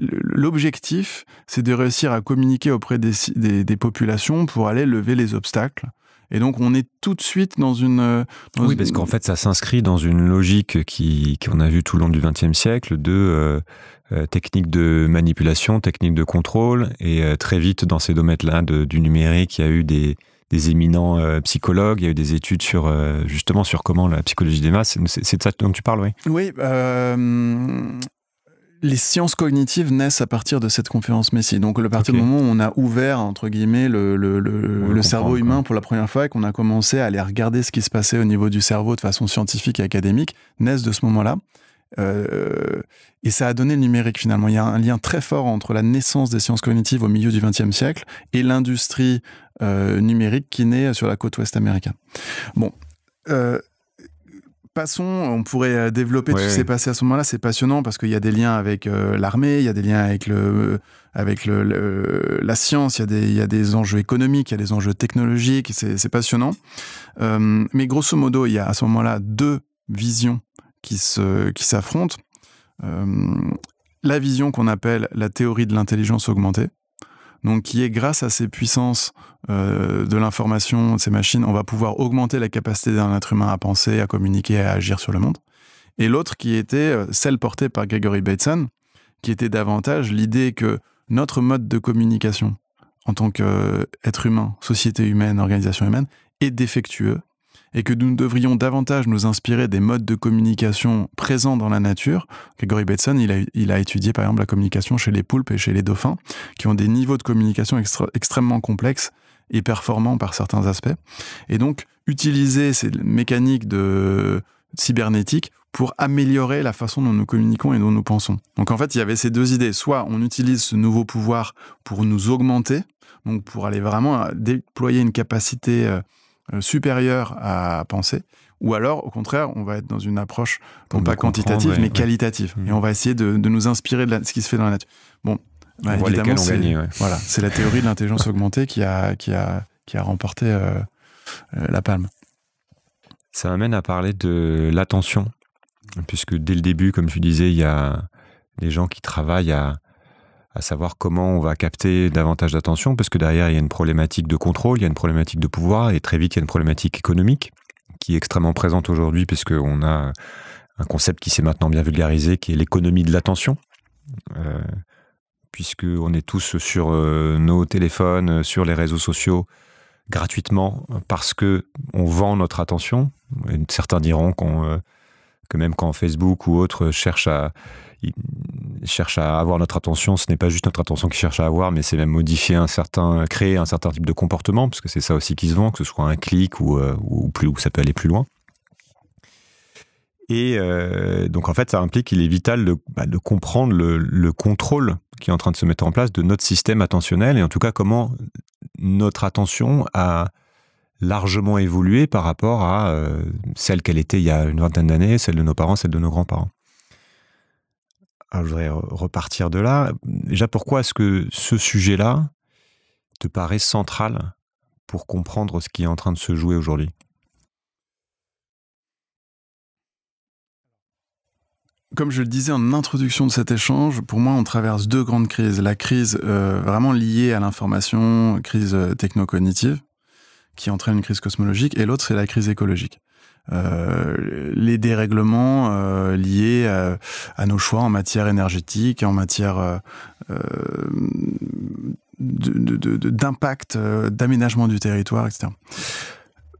l'objectif, c'est de réussir à communiquer auprès des, populations pour aller lever les obstacles et donc, on est tout de suite dans une. Euh, oui, parce qu'en fait, ça s'inscrit dans une logique qui qu'on a vue tout le long du XXe siècle de euh, euh, techniques de manipulation, techniques de contrôle. Et très vite, dans ces domaines-là du numérique, il y a eu des, des éminents psychologues. Il y a eu des études sur justement sur comment la psychologie des masses. C'est de ça dont tu parles, oui. Oui. Euh, les sciences cognitives naissent à partir de cette conférence Messi. Donc, à partir du moment où on a ouvert, entre guillemets, le, le, le, cerveau humain pour la première fois et qu'on a commencé à aller regarder ce qui se passait au niveau du cerveau de façon scientifique et académique, naissent de ce moment-là. Euh, et ça a donné le numérique finalement. Il y a un lien très fort entre la naissance des sciences cognitives au milieu du XXe siècle et l'industrie euh, numérique qui naît sur la côte ouest américaine. Bon, euh, on pourrait euh, développer tout ce qui s'est passé à ce moment-là. C'est passionnant parce qu'il y a des liens avec euh, l'armée, il y a des liens avec, le, euh, avec le, la science, il y, a des, enjeux économiques, il y a des enjeux technologiques, c'est passionnant. mais grosso modo, il y a à ce moment-là deux visions qui s'affrontent. Qui la vision qu'on appelle la théorie de l'intelligence augmentée, donc qui est grâce à ces puissances euh, de l'information, de ces machines, on va pouvoir augmenter la capacité d'un être humain à penser, à communiquer, à agir sur le monde. Et l'autre qui était euh, celle portée par Gregory Bateson, qui était davantage l'idée que notre mode de communication en tant qu'être euh, humain, société humaine, organisation humaine, est défectueux et que nous devrions davantage nous inspirer des modes de communication présents dans la nature. Gregory Bateson, il a, étudié par exemple la communication chez les poulpes et chez les dauphins, qui ont des niveaux de communication extrêmement complexes et performants par certains aspects. Et donc, utiliser ces mécaniques de cybernétique pour améliorer la façon dont nous communiquons et dont nous pensons. Donc en fait, il y avait ces deux idées. Soit on utilise ce nouveau pouvoir pour nous augmenter, donc pour aller vraiment déployer une capacité euh, euh, supérieure supérieur à penser, ou alors, au contraire, on va être dans une approche non pas quantitative, mais qualitative. Et mmh. on va essayer de, nous inspirer de ce qui se fait dans la nature. Bon, bah, évidemment, c'est voilà, la théorie de l'intelligence *laughs* augmentée qui a, qui a, qui a remporté euh, euh, la palme. Ça m'amène à parler de l'attention, puisque dès le début, comme tu disais, il y a des gens qui travaillent à à savoir comment on va capter davantage d'attention, parce que derrière, il y a une problématique de contrôle, il y a une problématique de pouvoir, et très vite, il y a une problématique économique qui est extrêmement présente aujourd'hui, puisqu'on a un concept qui s'est maintenant bien vulgarisé, qui est l'économie de l'attention. Euh, puisqu'on est tous sur euh, nos téléphones, euh, sur les réseaux sociaux, gratuitement, parce que on vend notre attention. certains diront qu'on, euh, que même quand Facebook ou autre cherche à il cherche à avoir notre attention. Ce n'est pas juste notre attention qu'il cherche à avoir, mais c'est même modifier un certain, créer un certain type de comportement, parce que c'est ça aussi qui se vend, que ce soit un clic ou, euh, ça peut aller plus loin. Et euh, donc en fait, ça implique qu'il est vital de, bah, comprendre le, contrôle qui est en train de se mettre en place de notre système attentionnel et en tout cas comment notre attention a largement évolué par rapport à euh, celle qu'elle était il y a une vingtaine d'années, celle de nos parents, celle de nos grands-parents. Ah, je voudrais repartir de là. Déjà, pourquoi est-ce que ce sujet-là te paraît central pour comprendre ce qui est en train de se jouer aujourd'hui Comme je le disais en introduction de cet échange, pour moi, on traverse deux grandes crises. La crise euh, vraiment liée à l'information, crise euh, technocognitive, qui entraîne une crise cosmologique, et l'autre, c'est la crise écologique. Euh, les dérèglements euh, liés euh, à, nos choix en matière énergétique, en matière d'impact, d'aménagement du territoire, etc.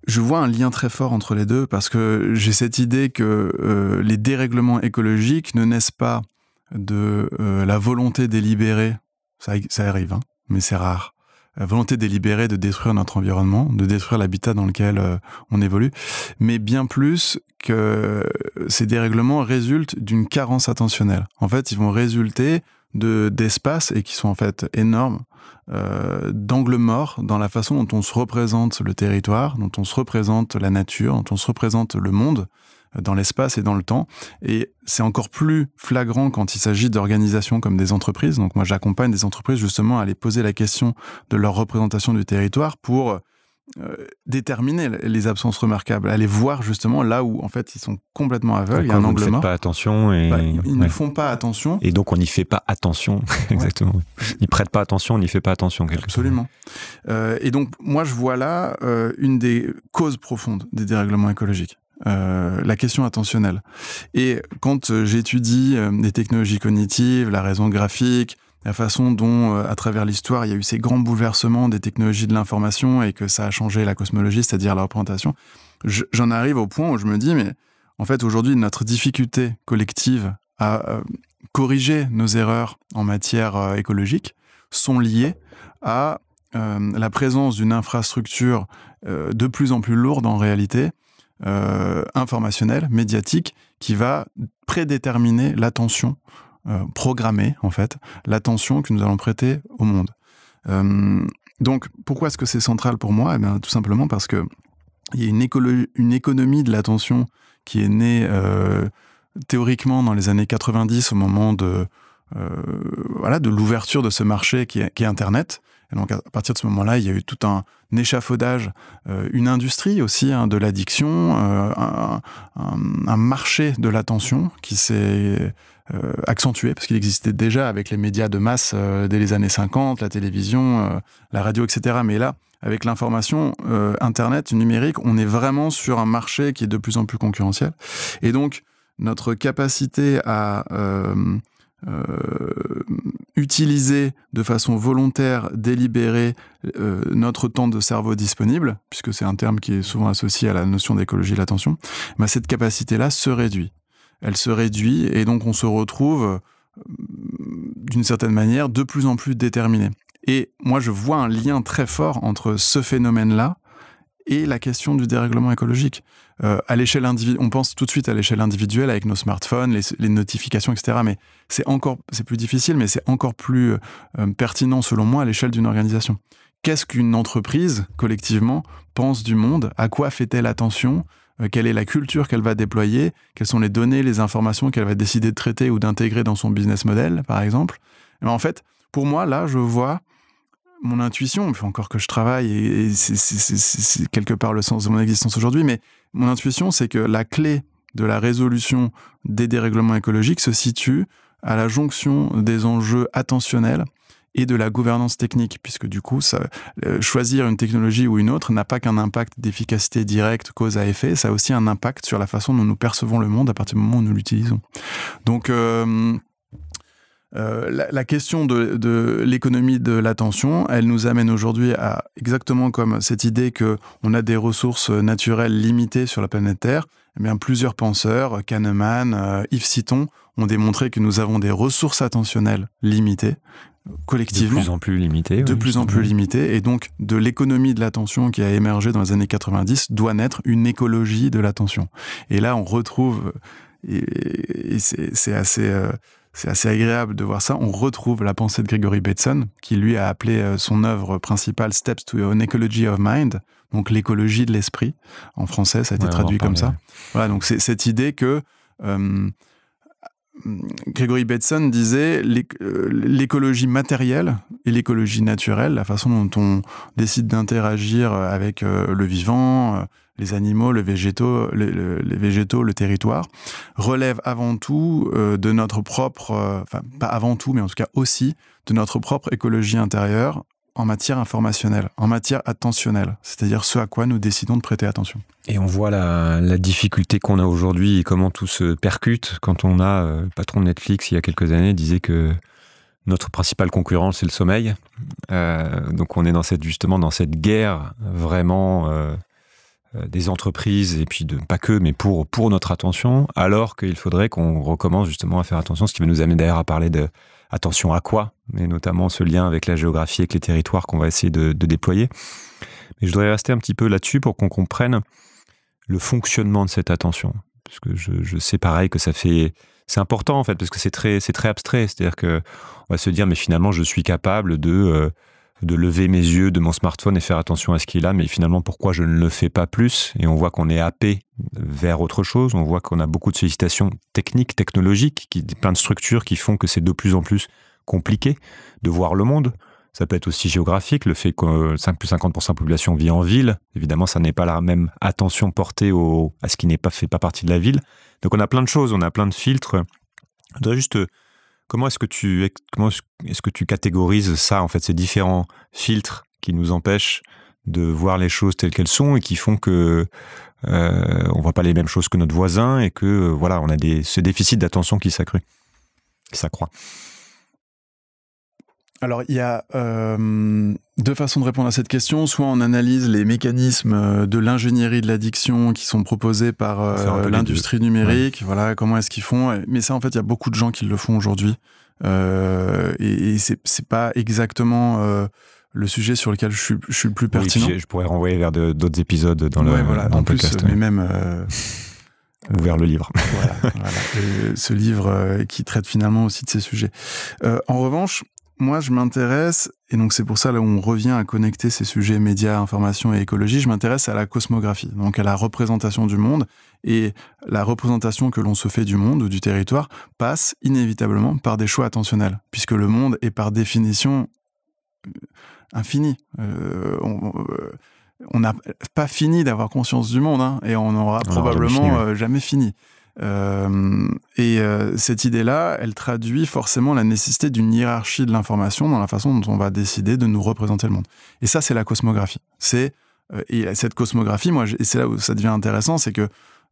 Je vois un lien très fort entre les deux parce que j'ai cette idée que les dérèglements écologiques ne naissent pas de la volonté délibérée, ça, ça arrive, hein, mais c'est rare, euh, volonté délibérée de détruire notre environnement, de détruire l'habitat dans lequel euh, on évolue, mais bien plus que ces dérèglements résultent d'une carence attentionnelle. En fait, ils vont résulter de d'espaces et qui sont en fait énormes euh, d'angles morts dans la façon dont on se représente le territoire, dont on se représente la nature, dont on se représente le monde dans l'espace et dans le temps. Et c'est encore plus flagrant quand il s'agit d'organisations comme des entreprises. Donc moi, j'accompagne des entreprises justement à aller poser la question de leur représentation du territoire pour euh, déterminer les absences remarquables, aller voir justement là où en fait ils sont complètement aveugles. il y a un angle ne mort. pas attention et bah, ils ne font pas attention. Et donc on n'y fait pas attention, *laughs* exactement. Ils Ils prêtent pas attention, on n'y fait pas attention. Absolument. Euh, et donc moi je vois là euh, une des causes profondes des dérèglements écologiques. Euh, la question attentionnelle. Et quand euh, j'étudie euh, les technologies cognitives, la raison graphique, la façon dont, à travers l'histoire, il y a eu ces grands bouleversements des technologies de l'information et que ça a changé la cosmologie, c'est-à-dire la représentation, j'en arrive au point où je me dis, mais en fait, aujourd'hui, notre difficulté collective à corriger nos erreurs en matière écologique sont liées à la présence d'une infrastructure de plus en plus lourde en réalité euh, informationnel, médiatique, qui va prédéterminer l'attention, euh, programmée, programmer en fait, l'attention que nous allons prêter au monde. Euh, donc pourquoi est-ce que c'est central pour moi eh Tout simplement parce qu'il y a une, économie de l'attention qui est née euh, théoriquement dans les années 90 au moment de, l'ouverture de ce marché qui est Internet et donc à partir de ce moment-là, il y a eu tout un, échafaudage, euh, une industrie aussi hein, de l'addiction, euh, un, marché de l'attention qui s'est euh, accentué parce qu'il existait déjà avec les médias de masse dès les années 50, la télévision, la radio, etc. Mais là, avec l'information, Internet, numérique, on est vraiment sur un marché qui est de plus en plus concurrentiel. Et donc, notre capacité à euh, utiliser de façon volontaire, délibérée, euh, notre temps de cerveau disponible, puisque c'est un terme qui est souvent associé à la notion d'écologie de l'attention, bah, cette capacité-là se réduit. Elle se réduit et donc on se retrouve, euh, d'une certaine manière, de plus en plus déterminé. Et moi, je vois un lien très fort entre ce phénomène-là et la question du dérèglement écologique. Euh, à l'échelle individuelle, on pense tout de suite à l'échelle individuelle avec nos smartphones, les, notifications, etc. Mais c'est encore, c'est plus difficile, mais c'est encore plus euh, euh, pertinent selon moi à l'échelle d'une organisation. Qu'est-ce qu'une entreprise collectivement pense du monde À quoi fait-elle attention Quelle est la culture qu'elle va déployer Quelles sont les données, les informations qu'elle va décider de traiter ou d'intégrer dans son business model, par exemple eh ben, En fait, pour moi, là, je vois mon intuition, encore que je travaille, et, c'est quelque part le sens de mon existence aujourd'hui, mais mon intuition, c'est que la clé de la résolution des dérèglements écologiques se situe à la jonction des enjeux attentionnels et de la gouvernance technique, puisque du coup, euh, choisir une technologie ou une autre n'a pas qu'un impact d'efficacité directe, cause à effet, ça a aussi un impact sur la façon dont nous percevons le monde à partir du moment où nous l'utilisons. Donc, euh, euh, la, question de, l'économie de l'attention, elle nous amène aujourd'hui à exactement comme cette idée que on a des ressources naturelles limitées sur la planète Terre. Eh bien, plusieurs penseurs, Kahneman, euh, Yves Citon, ont démontré que nous avons des ressources attentionnelles limitées collectivement. De plus en plus limitées. De plus en plus limitées. Et donc, de l'économie de l'attention qui a émergé dans les années 90 doit naître une écologie de l'attention. Et là, on retrouve et, c'est assez euh, c'est assez agréable de voir ça. On retrouve la pensée de Gregory Bateson, qui lui a appelé euh, son œuvre principale Steps to an Ecology of Mind, donc l'écologie de l'esprit. En français, ça a été traduit comme ça. Voilà, donc c'est cette idée que euh, Hmm, Grégory Betson disait euh, l'écologie matérielle et l'écologie naturelle, la façon dont on décide d'interagir avec euh, le vivant, euh, les animaux, le végétaux, les, végétaux, le territoire, relève avant tout de notre propre, pas avant tout, mais en tout cas aussi de notre propre écologie intérieure en matière informationnelle, en matière attentionnelle, c'est-à-dire ce à quoi nous décidons de prêter attention. Et on voit la, difficulté qu'on a aujourd'hui et comment tout se percute quand on a, euh, le patron de Netflix il y a quelques années disait que notre principale concurrence, c'est le sommeil. Euh, donc on est dans cette, justement dans cette guerre vraiment euh, des entreprises et puis de, pas que, mais pour, pour notre attention, alors qu'il faudrait qu'on recommence justement à faire attention, ce qui va nous amener d'ailleurs à parler de attention à quoi et notamment ce lien avec la géographie, avec les territoires qu'on va essayer de, déployer. Mais je voudrais rester un petit peu là-dessus pour qu'on comprenne le fonctionnement de cette attention. Parce que je, sais pareil que ça fait... C'est important en fait, parce que c'est très, très abstrait. C'est-à-dire qu'on va se dire, mais finalement, je suis capable de... Euh, de lever mes yeux de mon smartphone et faire attention à ce qui est là, mais finalement, pourquoi je ne le fais pas plus Et on voit qu'on est happé vers autre chose, on voit qu'on a beaucoup de sollicitations techniques, technologiques, qui, plein de structures qui font que c'est de plus en plus compliqué de voir le monde. Ça peut être aussi géographique, le fait que 5 euh, plus 50% de la population vit en ville. Évidemment, ça n'est pas la même attention portée à ce qui n'est pas fait pas partie de la ville. Donc on a plein de choses, on a plein de filtres. Je voudrais juste euh, comment est-ce que tu est que tu catégorises ça en fait ces différents filtres qui nous empêchent de voir les choses telles qu'elles sont et qui font que euh, on voit pas les mêmes choses que notre voisin et que euh, voilà on a ce déficit d'attention qui s'accrue qui s'accroît alors, il y a euh, deux façons de répondre à cette question. Soit on analyse les mécanismes euh, de l'ingénierie de l'addiction qui sont proposés par euh, l'industrie numérique. Voilà, comment est-ce qu'ils font Mais ça, en fait, il y a beaucoup de gens qui le font aujourd'hui. et, c'est pas exactement le sujet sur lequel je suis, le plus pertinent. je, pourrais renvoyer vers d'autres épisodes dans le, voilà, en plus, podcast. Mais même. *laughs* ou vers le livre. voilà. ce livre qui traite finalement aussi de ces sujets. en revanche, moi, je m'intéresse, et donc c'est pour ça là où on revient à connecter ces sujets médias, information et écologie, je m'intéresse à la cosmographie, donc à la représentation du monde. Et la représentation que l'on se fait du monde ou du territoire passe inévitablement par des choix attentionnels, puisque le monde est par définition euh, infini. Euh, euh, on, n'a pas fini d'avoir conscience du monde, hein, et on n'aura probablement jamais fini. Euh, et euh, cette idée-là, elle traduit forcément la nécessité d'une hiérarchie de l'information dans la façon dont on va décider de nous représenter le monde. Et ça, c'est la cosmographie. C'est euh, et cette cosmographie, moi, et c'est là où ça devient intéressant, c'est que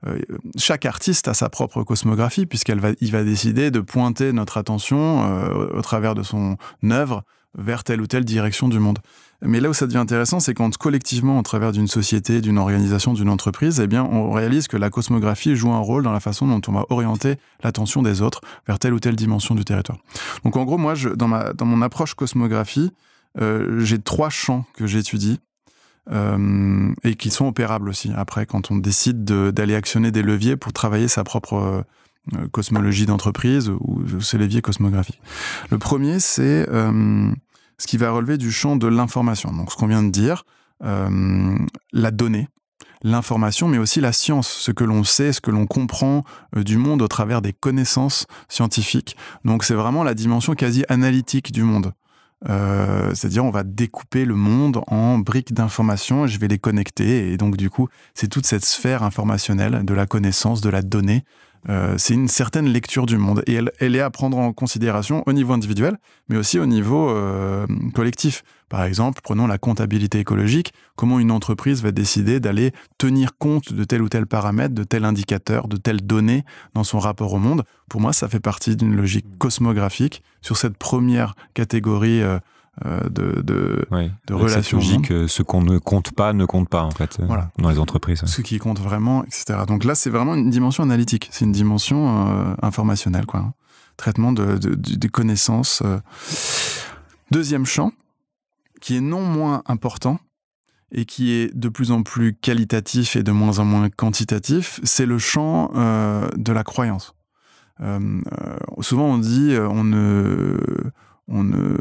euh, chaque artiste a sa propre cosmographie puisqu'elle va, il va décider de pointer notre attention euh, au, travers de son œuvre vers telle ou telle direction du monde. Mais là où ça devient intéressant, c'est quand collectivement, au travers d'une société, d'une organisation, d'une entreprise, eh bien, on réalise que la cosmographie joue un rôle dans la façon dont on va orienter l'attention des autres vers telle ou telle dimension du territoire. Donc, en gros, moi, dans, dans mon approche cosmographie, euh, j'ai trois champs que j'étudie euh, et qui sont opérables aussi après quand on décide d'aller actionner des leviers pour travailler sa propre euh, cosmologie d'entreprise ou, ses leviers cosmographiques. Le premier, c'est euh, ce qui va relever du champ de l'information, donc ce qu'on vient de dire, la donnée l'information, mais aussi la science, ce que l'on sait, ce que l'on comprend du monde au travers des connaissances scientifiques. Donc c'est vraiment la dimension quasi analytique du monde. Euh, c'est-à-dire on va découper le monde en briques d'informations et je vais les connecter. Et donc du coup, c'est toute cette sphère informationnelle de la connaissance, de la donnée. Euh, c'est une certaine lecture du monde et elle, est à prendre en considération au niveau individuel, mais aussi au niveau euh, collectif. Par exemple, prenons la comptabilité écologique, comment une entreprise va décider d'aller tenir compte de tel ou tel paramètre, de tel indicateur, de telle donnée dans son rapport au monde. Pour moi, ça fait partie d'une logique cosmographique sur cette première catégorie. Euh, euh, de, de, relations. logique, euh, ce qu'on ne compte pas ne compte pas, en fait, dans les entreprises. Ce qui compte vraiment, etc. Donc là, c'est vraiment une dimension analytique, c'est une dimension informationnelle, quoi. Hein. Traitement des connaissances. Deuxième champ, qui est non moins important et qui est de plus en plus qualitatif et de moins en moins quantitatif, c'est le champ euh, de la croyance. Euh, euh, souvent on dit on ne, on ne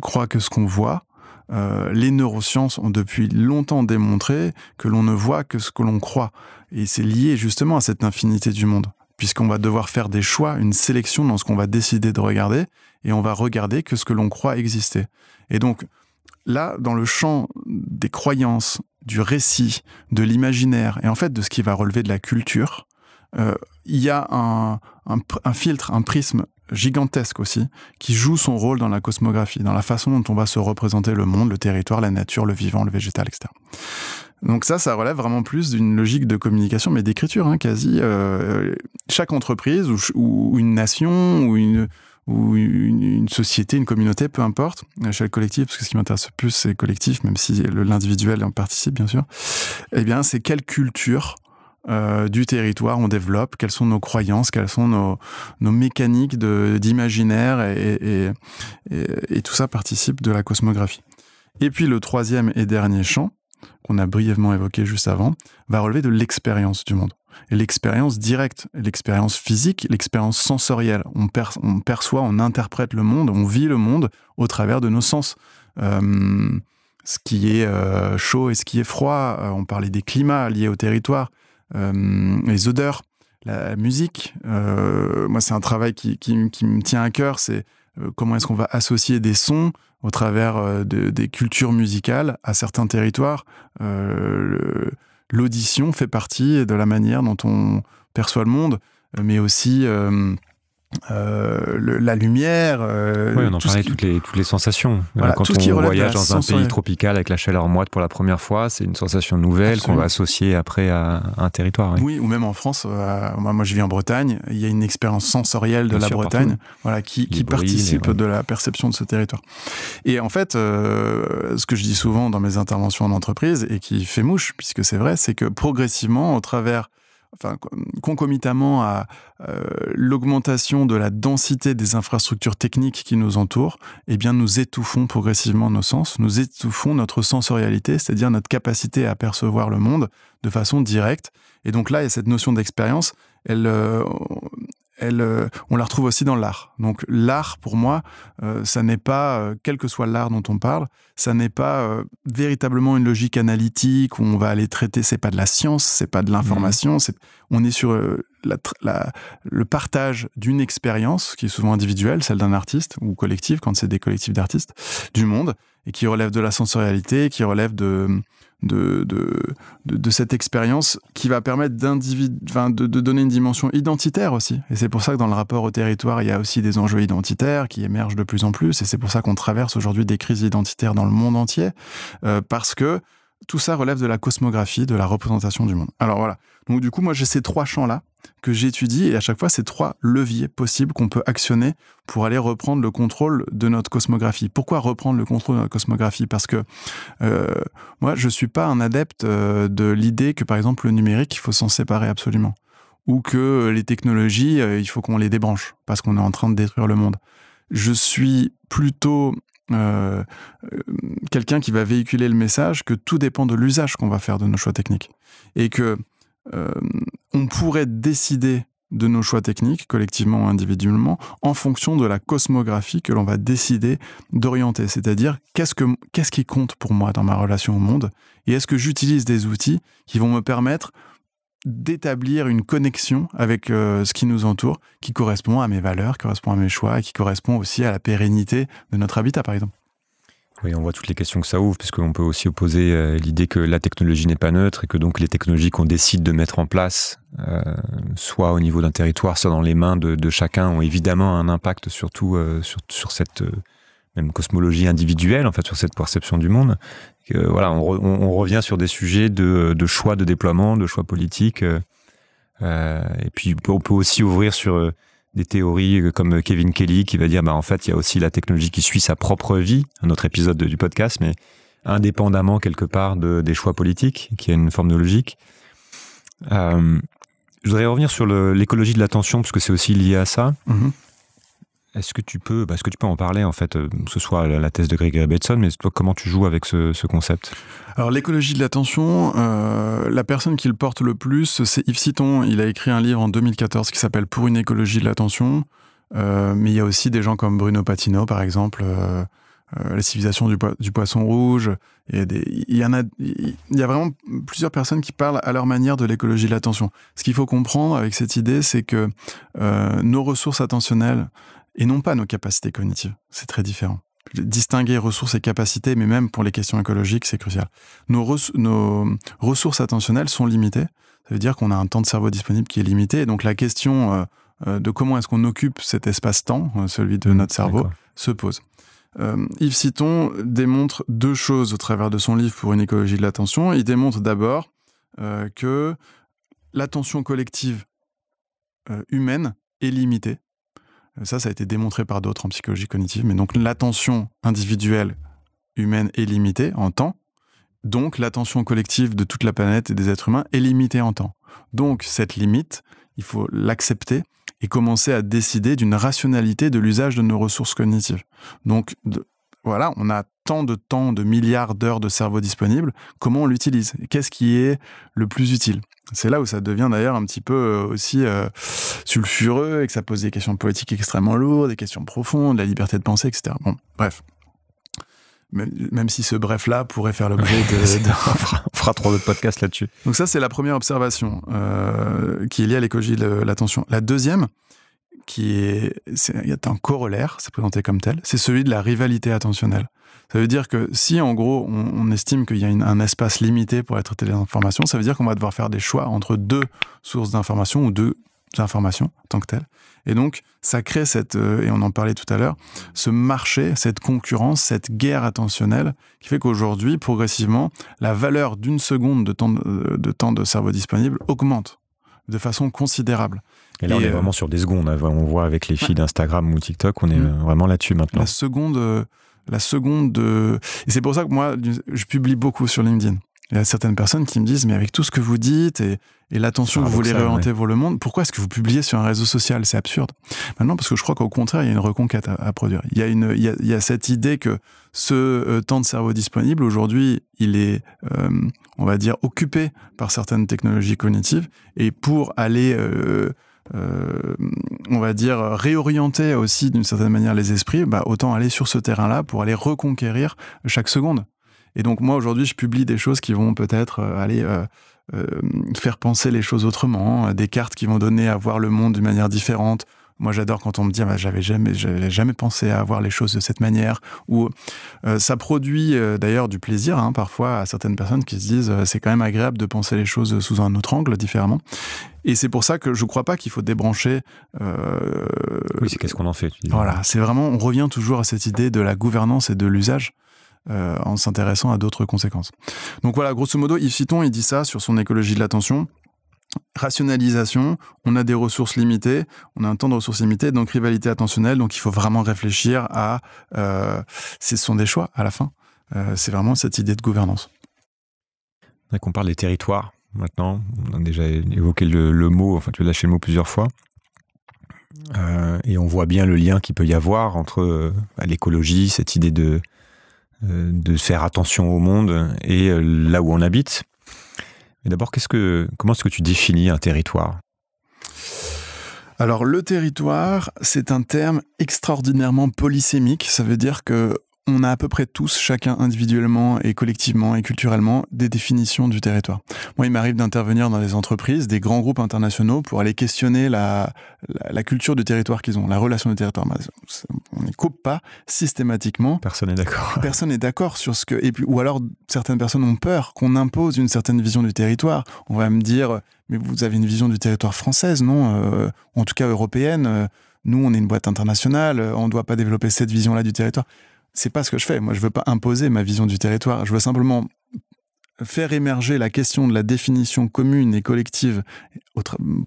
croit que ce qu'on voit. les neurosciences ont depuis longtemps démontré que l'on ne voit que ce que l'on croit. Et c'est lié justement à cette infinité du monde, puisqu'on va devoir faire des choix, une sélection dans ce qu'on va décider de regarder, et on va regarder que ce que l'on croit exister. Et donc, là, dans le champ des croyances, du récit, de l'imaginaire et en fait de ce qui va relever de la culture, euh, il y a un, filtre, un prisme gigantesque aussi, qui joue son rôle dans la cosmographie, dans la façon dont on va se représenter le monde, le territoire, la nature, le vivant, le végétal, etc. Donc ça, ça relève vraiment plus d'une logique de communication, mais d'écriture, hein, quasi. Euh, chaque entreprise ou, une nation ou une, ou une, société, une communauté, peu importe, à le collective, parce que ce qui m'intéresse le plus, c'est collectif, même si l'individuel en participe, bien sûr, eh bien, c'est quelle culture euh, du territoire on développe, quelles sont nos croyances, quelles sont nos, nos mécaniques d'imaginaire, et tout ça participe de la cosmographie. Et puis le troisième et dernier champ, qu'on a brièvement évoqué juste avant, va relever de l'expérience du monde. L'expérience directe, l'expérience physique, l'expérience sensorielle. On, perçoit, on interprète le monde, on vit le monde au travers de nos sens. Euh, ce qui est euh, chaud et ce qui est froid, euh, on parlait des climats liés au territoire, les odeurs, la musique. moi, c'est un travail qui, me tient à cœur, c'est comment est-ce qu'on va associer des sons au travers des cultures musicales à certains territoires. Le, l'audition fait partie de la manière dont on perçoit le monde, euh, mais aussi euh, euh, la lumière. Euh, oui, on en parlait, toutes, les, sensations. Euh, quand on voyage dans un pays tropical avec la chaleur moite pour la première fois, c'est une sensation nouvelle qu'on va associer après à un territoire. Oui, ou même en France. moi, je vis en Bretagne. Il y a une expérience sensorielle de la Bretagne qui, participe de la perception de ce territoire. Et en fait, ce que je dis souvent dans mes interventions en entreprise et qui fait mouche, puisque c'est vrai, c'est que progressivement, au travers enfin, concomitamment à euh, l'augmentation de la densité des infrastructures techniques qui nous entourent, eh bien, nous étouffons progressivement nos sens, nous étouffons notre sensorialité, c'est-à-dire notre capacité à percevoir le monde de façon directe. Et donc là, il y a cette notion d'expérience, elle, euh, euh, on la retrouve aussi dans l'art. Donc l'art, pour moi, euh, ça n'est pas, euh, quel que soit l'art dont on parle, ça n'est pas véritablement une logique analytique où on va aller traiter. C'est pas de la science, c'est pas de l'information. Mhm. On est sur le partage d'une expérience qui est souvent individuelle, celle d'un artiste ou collectif quand c'est des collectifs d'artistes du monde et qui relève de la sensorialité, qui relève de de, de, cette expérience qui va permettre de, donner une dimension identitaire aussi. Et c'est pour ça que dans le rapport au territoire, il y a aussi des enjeux identitaires qui émergent de plus en plus. Et c'est pour ça qu'on traverse aujourd'hui des crises identitaires dans le monde entier, euh, parce que tout ça relève de la cosmographie, de la représentation du monde. Alors voilà. Donc du coup, moi j'ai ces trois champs-là que j'étudie et à chaque fois c'est trois leviers possibles qu'on peut actionner pour aller reprendre le contrôle de notre cosmographie. Pourquoi reprendre le contrôle de notre cosmographie Parce que euh, moi, je suis pas un adepte euh, de l'idée que par exemple le numérique, il faut s'en séparer absolument, ou que euh, les technologies, il faut qu'on les débranche parce qu'on est en train de détruire le monde. Je suis plutôt quelqu'un qui va véhiculer le message que tout dépend de l'usage qu'on va faire de nos choix techniques. Et que euh, on pourrait décider de nos choix techniques, collectivement ou individuellement, en fonction de la cosmographie que l'on va décider d'orienter. C'est-à-dire, qu'est-ce, qui compte pour moi dans ma relation au monde Et est-ce que j'utilise des outils qui vont me permettre d'établir une connexion avec euh, ce qui nous entoure, qui correspond à mes valeurs, qui correspond à mes choix, et qui correspond aussi à la pérennité de notre habitat, par exemple oui, on voit toutes les questions que ça ouvre, puisqu'on peut aussi opposer euh, l'idée que la technologie n'est pas neutre et que donc les technologies qu'on décide de mettre en place, euh, soit au niveau d'un territoire, soit dans les mains de, chacun, ont évidemment un impact surtout euh, sur, cette même cosmologie individuelle, en fait, sur cette perception du monde. voilà, on, revient sur des sujets de, de, choix de déploiement, de choix politique. et puis, on peut aussi ouvrir sur des théories euh, comme Kevin Kelly qui va dire bah en fait il y a aussi la technologie qui suit sa propre vie, un autre épisode du podcast, mais indépendamment quelque part de, des choix politiques, qui a une forme de logique. Euh, je voudrais revenir sur l'écologie de l'attention parce que c'est aussi lié à ça. Mm-hmm. Est-ce que tu peux, bah, que tu peux en parler en fait, euh, que ce soit la, thèse de Gregory Bateson, mais comment tu joues avec ce, concept Alors l'écologie de l'attention, euh, la personne qui le porte le plus, c'est Yves Citon. Il a écrit un livre en 2014 qui s'appelle Pour une écologie de l'attention. Euh, mais il y a aussi des gens comme Bruno Patino, par exemple, la civilisation du, poisson rouge. Il y, en a, il y a vraiment plusieurs personnes qui parlent à leur manière de l'écologie de l'attention. Ce qu'il faut comprendre avec cette idée, c'est que nos ressources attentionnelles et non pas nos capacités cognitives. C'est très différent. Distinguer ressources et capacités, mais même pour les questions écologiques, c'est crucial. Nos, nos, ressources attentionnelles sont limitées. Ça veut dire qu'on a un temps de cerveau disponible qui est limité. Et donc la question euh, euh, de comment est-ce qu'on occupe cet espace-temps, euh, celui de mmh, notre cerveau, se pose. Yves Citon démontre deux choses au travers de son livre pour une écologie de l'attention. Il démontre d'abord que l'attention collective humaine est limitée ça, ça a été démontré par d'autres en psychologie cognitive. Mais donc l'attention individuelle humaine est limitée en temps. Donc l'attention collective de toute la planète et des êtres humains est limitée en temps. Donc cette limite, il faut l'accepter et commencer à décider d'une rationalité de l'usage de nos ressources cognitives. Donc voilà, on a tant de temps, de milliards d'heures de cerveau disponibles, comment on l'utilise Qu'est-ce qui est le plus utile C'est là où ça devient d'ailleurs un petit peu euh, aussi euh, sulfureux et que ça pose des questions politiques extrêmement lourdes, des questions profondes, la liberté de penser, etc. Bon, bref. Même, si ce bref-là pourrait faire l'objet de... *laughs* on fera trois autres podcasts là-dessus. Donc ça, c'est la première observation euh, qui est liée à l'écologie de l'attention. La deuxième, qui est, un corollaire, c'est présenté comme tel, c'est celui de la rivalité attentionnelle. Ça veut dire que si en gros on, estime qu'il y a un espace limité pour être traité d'informations, ça veut dire qu'on va devoir faire des choix entre deux sources d'informations ou deux informations tant que telles. Et donc ça crée cette, euh, et on en parlait tout à l'heure, ce marché, cette concurrence, cette guerre attentionnelle qui fait qu'aujourd'hui, progressivement, la valeur d'une seconde de temps de temps de cerveau disponible augmente de façon considérable. Et là, on est euh, vraiment sur des secondes. Hein. On voit avec les filles d'Instagram ou TikTok, on est mm. euh, vraiment là-dessus maintenant. La seconde, euh, la seconde de... Et c'est pour ça que moi, je publie beaucoup sur LinkedIn. Il y a certaines personnes qui me disent, mais avec tout ce que vous dites et, l'attention que vous voulez réorienter pour le monde, pourquoi est-ce que vous publiez sur un réseau social C'est absurde. Maintenant, parce que je crois qu'au contraire, il y a une reconquête à, produire. Il y, a une, il, a, cette idée que ce temps de cerveau disponible, aujourd'hui, il est, on va dire, occupé par certaines technologies cognitives. Et pour aller... Euh, on va dire, réorienter aussi d'une certaine manière les esprits, bah, autant aller sur ce terrain-là pour aller reconquérir chaque seconde. Et donc moi aujourd'hui, je publie des choses qui vont peut-être euh, aller euh, faire penser les choses autrement, des cartes qui vont donner à voir le monde d'une manière différente, moi, j'adore quand on me dit, ah, bah, j'avais jamais, jamais pensé à voir les choses de cette manière. Ou euh, ça produit euh, d'ailleurs du plaisir hein, parfois à certaines personnes qui se disent, euh, c'est quand même agréable de penser les choses sous un autre angle, différemment. Et c'est pour ça que je ne crois pas qu'il faut débrancher. oui, c'est qu'est-ce qu'on en fait. Voilà, c'est vraiment, on revient toujours à cette idée de la gouvernance et de l'usage. en s'intéressant à d'autres conséquences. Donc voilà, grosso modo, Yves Citon, il dit ça sur son écologie de l'attention rationalisation, on a des ressources limitées, on a un temps de ressources limitées, donc rivalité attentionnelle, donc il faut vraiment réfléchir à... Euh, ce sont des choix à la fin. Euh, c'est vraiment cette idée de gouvernance. On parle des territoires maintenant, on a déjà évoqué le, mot, enfin tu as lâché le mot plusieurs fois, euh, et on voit bien le lien qu'il peut y avoir entre bah, l'écologie, cette idée de, de faire attention au monde et là où on habite. Et d'abord, qu'est-ce que, comment est-ce que tu définis un territoire alors le territoire, c'est un terme extraordinairement polysémique. Ça veut dire que on a à peu près tous, chacun individuellement et collectivement et culturellement, des définitions du territoire. Moi, il m'arrive d'intervenir dans des entreprises, des grands groupes internationaux, pour aller questionner la, culture du territoire qu'ils ont, la relation du territoire. Bah, on n'y coupe pas systématiquement. Personne n'est d'accord. Personne n'est d'accord sur ce que... Et ou alors, certaines personnes ont peur qu'on impose une certaine vision du territoire. On va me dire, mais vous avez une vision du territoire française, non euh, En tout cas européenne. Euh, nous, on est une boîte internationale, euh, on ne doit pas développer cette vision-là du territoire c'est pas ce que je fais. Moi, je veux pas imposer ma vision du territoire. Je veux simplement faire émerger la question de la définition commune et collective,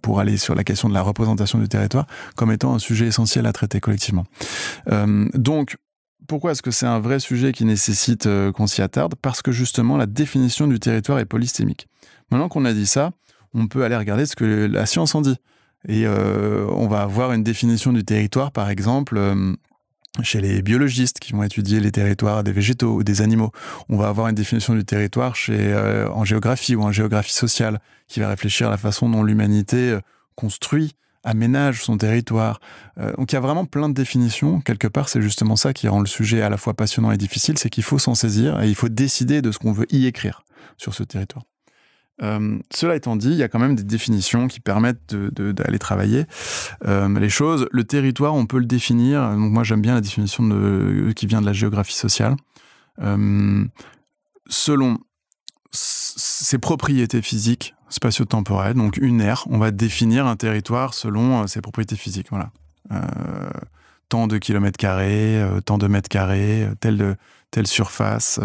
pour aller sur la question de la représentation du territoire, comme étant un sujet essentiel à traiter collectivement. Euh, donc, pourquoi est-ce que c'est un vrai sujet qui nécessite euh, qu'on s'y attarde Parce que justement, la définition du territoire est polystémique. Maintenant qu'on a dit ça, on peut aller regarder ce que la science en dit. Et euh, on va avoir une définition du territoire, par exemple, chez les biologistes qui vont étudier les territoires des végétaux ou des animaux. On va avoir une définition du territoire chez, euh, en géographie ou en géographie sociale qui va réfléchir à la façon dont l'humanité euh, construit, aménage son territoire. Euh, donc il y a vraiment plein de définitions. Quelque part, c'est justement ça qui rend le sujet à la fois passionnant et difficile, c'est qu'il faut s'en saisir et il faut décider de ce qu'on veut y écrire sur ce territoire. Euh, cela étant dit, il y a quand même des définitions qui permettent d'aller travailler euh, les choses. Le territoire, on peut le définir. moi, j'aime bien la définition qui vient de la géographie sociale. Euh, selon ses propriétés physiques, spatio-temporelles, donc une aire, on va définir un territoire selon ses propriétés physiques. Voilà. tant de kilomètres carrés, tant de mètres carrés, telle, telle surface,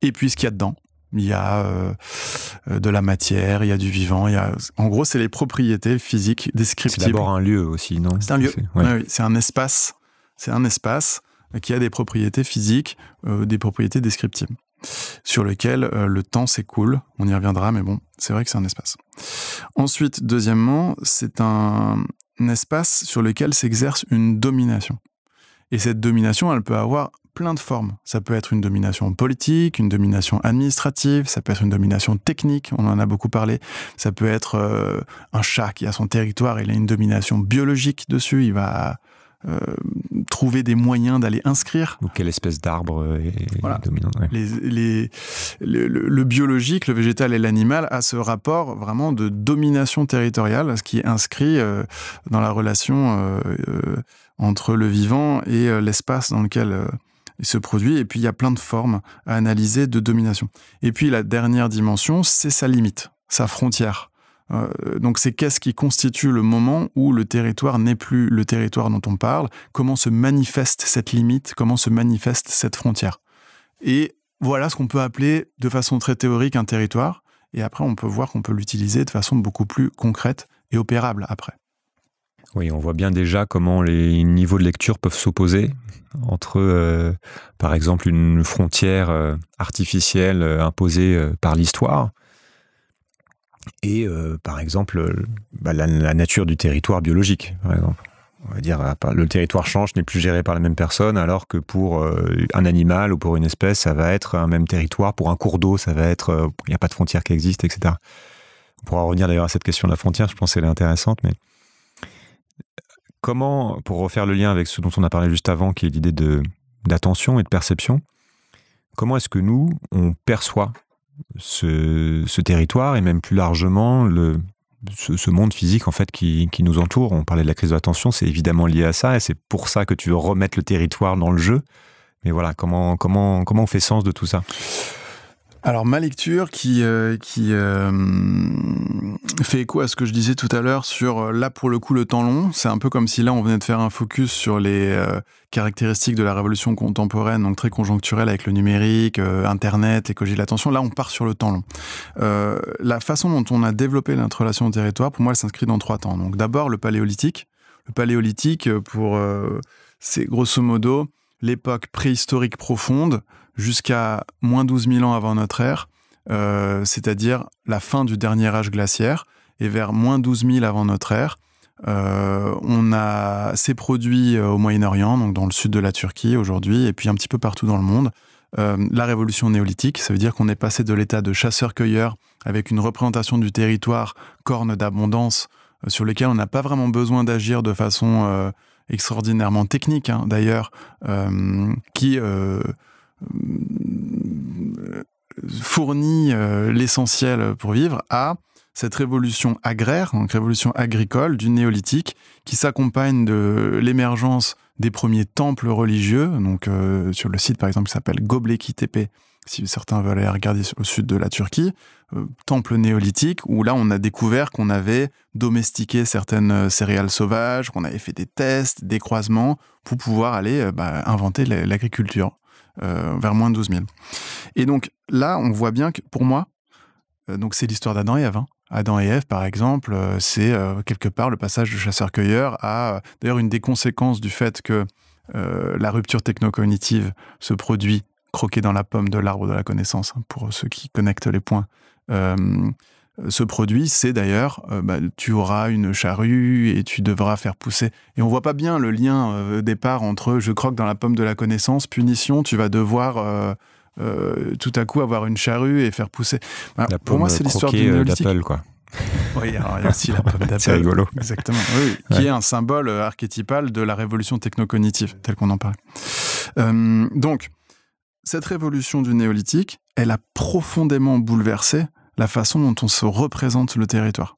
et puis ce qu'il y a dedans il y a euh, de la matière, il y a du vivant. Il y a... En gros, c'est les propriétés physiques descriptives. C'est d'abord un lieu aussi, non C'est un lieu. Ah c'est un espace. C'est un espace qui a des propriétés physiques, euh, des propriétés descriptives, sur lequel euh, le temps s'écoule. On y reviendra, mais bon, c'est vrai que c'est un espace. Ensuite, deuxièmement, c'est un espace sur lequel s'exerce une domination. Et cette domination, elle peut avoir plein de formes. Ça peut être une domination politique, une domination administrative, ça peut être une domination technique, on en a beaucoup parlé. Ça peut être euh, un chat qui a son territoire, il a une domination biologique dessus, il va euh, trouver des moyens d'aller inscrire. Ou quelle espèce d'arbre euh, est voilà. dominant les, le, biologique, le végétal et l'animal a ce rapport vraiment de domination territoriale, ce qui est inscrit dans la relation entre le vivant et l'espace dans lequel se produit. Et puis, il y a plein de formes à analyser de domination. Et puis, la dernière dimension, c'est sa limite, sa frontière. Euh, donc, c'est qu'est-ce qui constitue le moment où le territoire n'est plus le territoire dont on parle, comment se manifeste cette limite, comment se manifeste cette frontière. Et voilà ce qu'on peut appeler de façon très théorique un territoire. Et après, on peut voir qu'on peut l'utiliser de façon beaucoup plus concrète et opérable après. Oui, on voit bien déjà comment les niveaux de lecture peuvent s'opposer entre, euh, par exemple, une frontière euh, artificielle euh, imposée par l'histoire et, par exemple, bah, la, nature du territoire biologique, On va dire, ah, le territoire change, n'est plus géré par la même personne, alors que pour un animal ou pour une espèce, ça va être un même territoire. Pour un cours d'eau, ça va être, il n'y a pas de frontière qui existe, etc. On pourra revenir d'ailleurs à cette question de la frontière, je pense qu'elle est intéressante, mais comment, pour refaire le lien avec ce dont on a parlé juste avant, qui est l'idée d'attention et de perception, comment est-ce que nous, on perçoit ce, territoire et même plus largement le, ce, monde physique en fait qui, nous entoure On parlait de la crise d'attention c'est évidemment lié à ça et c'est pour ça que tu veux remettre le territoire dans le jeu. Mais voilà, comment, comment, comment on fait sens de tout ça alors ma lecture qui euh, euh, fait écho à ce que je disais tout à l'heure sur euh, là pour le coup le temps long, c'est un peu comme si là on venait de faire un focus sur les caractéristiques de la révolution contemporaine, donc très conjoncturelle avec le numérique, internet, écologie de l'attention. Là on part sur le temps long. la façon dont on a développé relation au territoire, pour moi, elle s'inscrit dans trois temps. Donc d'abord le paléolithique. Le paléolithique pour c'est grosso modo l'époque préhistorique profonde jusqu'à moins 12 000 ans avant notre ère, euh, c'est-à-dire la fin du dernier âge glaciaire, et vers moins 12 000 avant notre ère, euh, on a ces produits euh, au Moyen-Orient, donc dans le sud de la Turquie aujourd'hui, et puis un petit peu partout dans le monde. la révolution néolithique, ça veut dire qu'on est passé de l'état de chasseur-cueilleur avec une représentation du territoire corne d'abondance sur lequel on n'a pas vraiment besoin d'agir de façon extraordinairement technique, hein. d'ailleurs, qui fournit euh, l'essentiel pour vivre à cette révolution agraire, donc révolution agricole du néolithique, qui s'accompagne de l'émergence des premiers temples religieux. Donc euh, sur le site par exemple qui s'appelle Göbekli Tepe, si certains veulent aller regarder au sud de la Turquie, euh, temple néolithique où là on a découvert qu'on avait domestiqué certaines céréales sauvages, qu'on avait fait des tests, des croisements pour pouvoir aller bah, inventer l'agriculture. Euh, vers moins de 12 000. Et donc là, on voit bien que pour moi, euh, donc c'est l'histoire d'Adam et Ève. Hein. Adam et Ève, par exemple, euh, c'est quelque part le passage du chasseur-cueilleur à d'ailleurs une des conséquences du fait que la rupture technocognitive se produit croquée dans la pomme de l'arbre de la connaissance, hein, pour ceux qui connectent les points. Euh, ce produit, c'est d'ailleurs, euh, bah, tu auras une charrue et tu devras faire pousser. Et on voit pas bien le lien euh, départ entre je croque dans la pomme de la connaissance, punition, tu vas devoir tout à coup avoir une charrue et faire pousser. Bah, pour moi, c'est l'histoire du néolithique. quoi. oui, alors il y a aussi la pomme C'est rigolo. Exactement. Qui est un symbole archétypal de la révolution technocognitive, telle qu'on en parle. donc, cette révolution du néolithique, elle a profondément bouleversé la façon dont on se représente le territoire.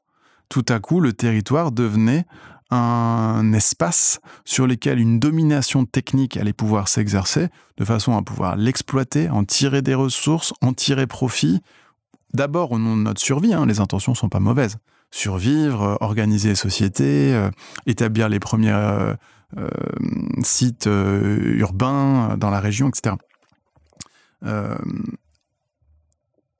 Tout à coup, le territoire devenait un espace sur lequel une domination technique allait pouvoir s'exercer, de façon à pouvoir l'exploiter, en tirer des ressources, en tirer profit. D'abord au nom de notre survie, hein, les intentions ne sont pas mauvaises. Survivre, euh, organiser les sociétés, euh, établir les premiers euh, sites urbains dans la région, etc.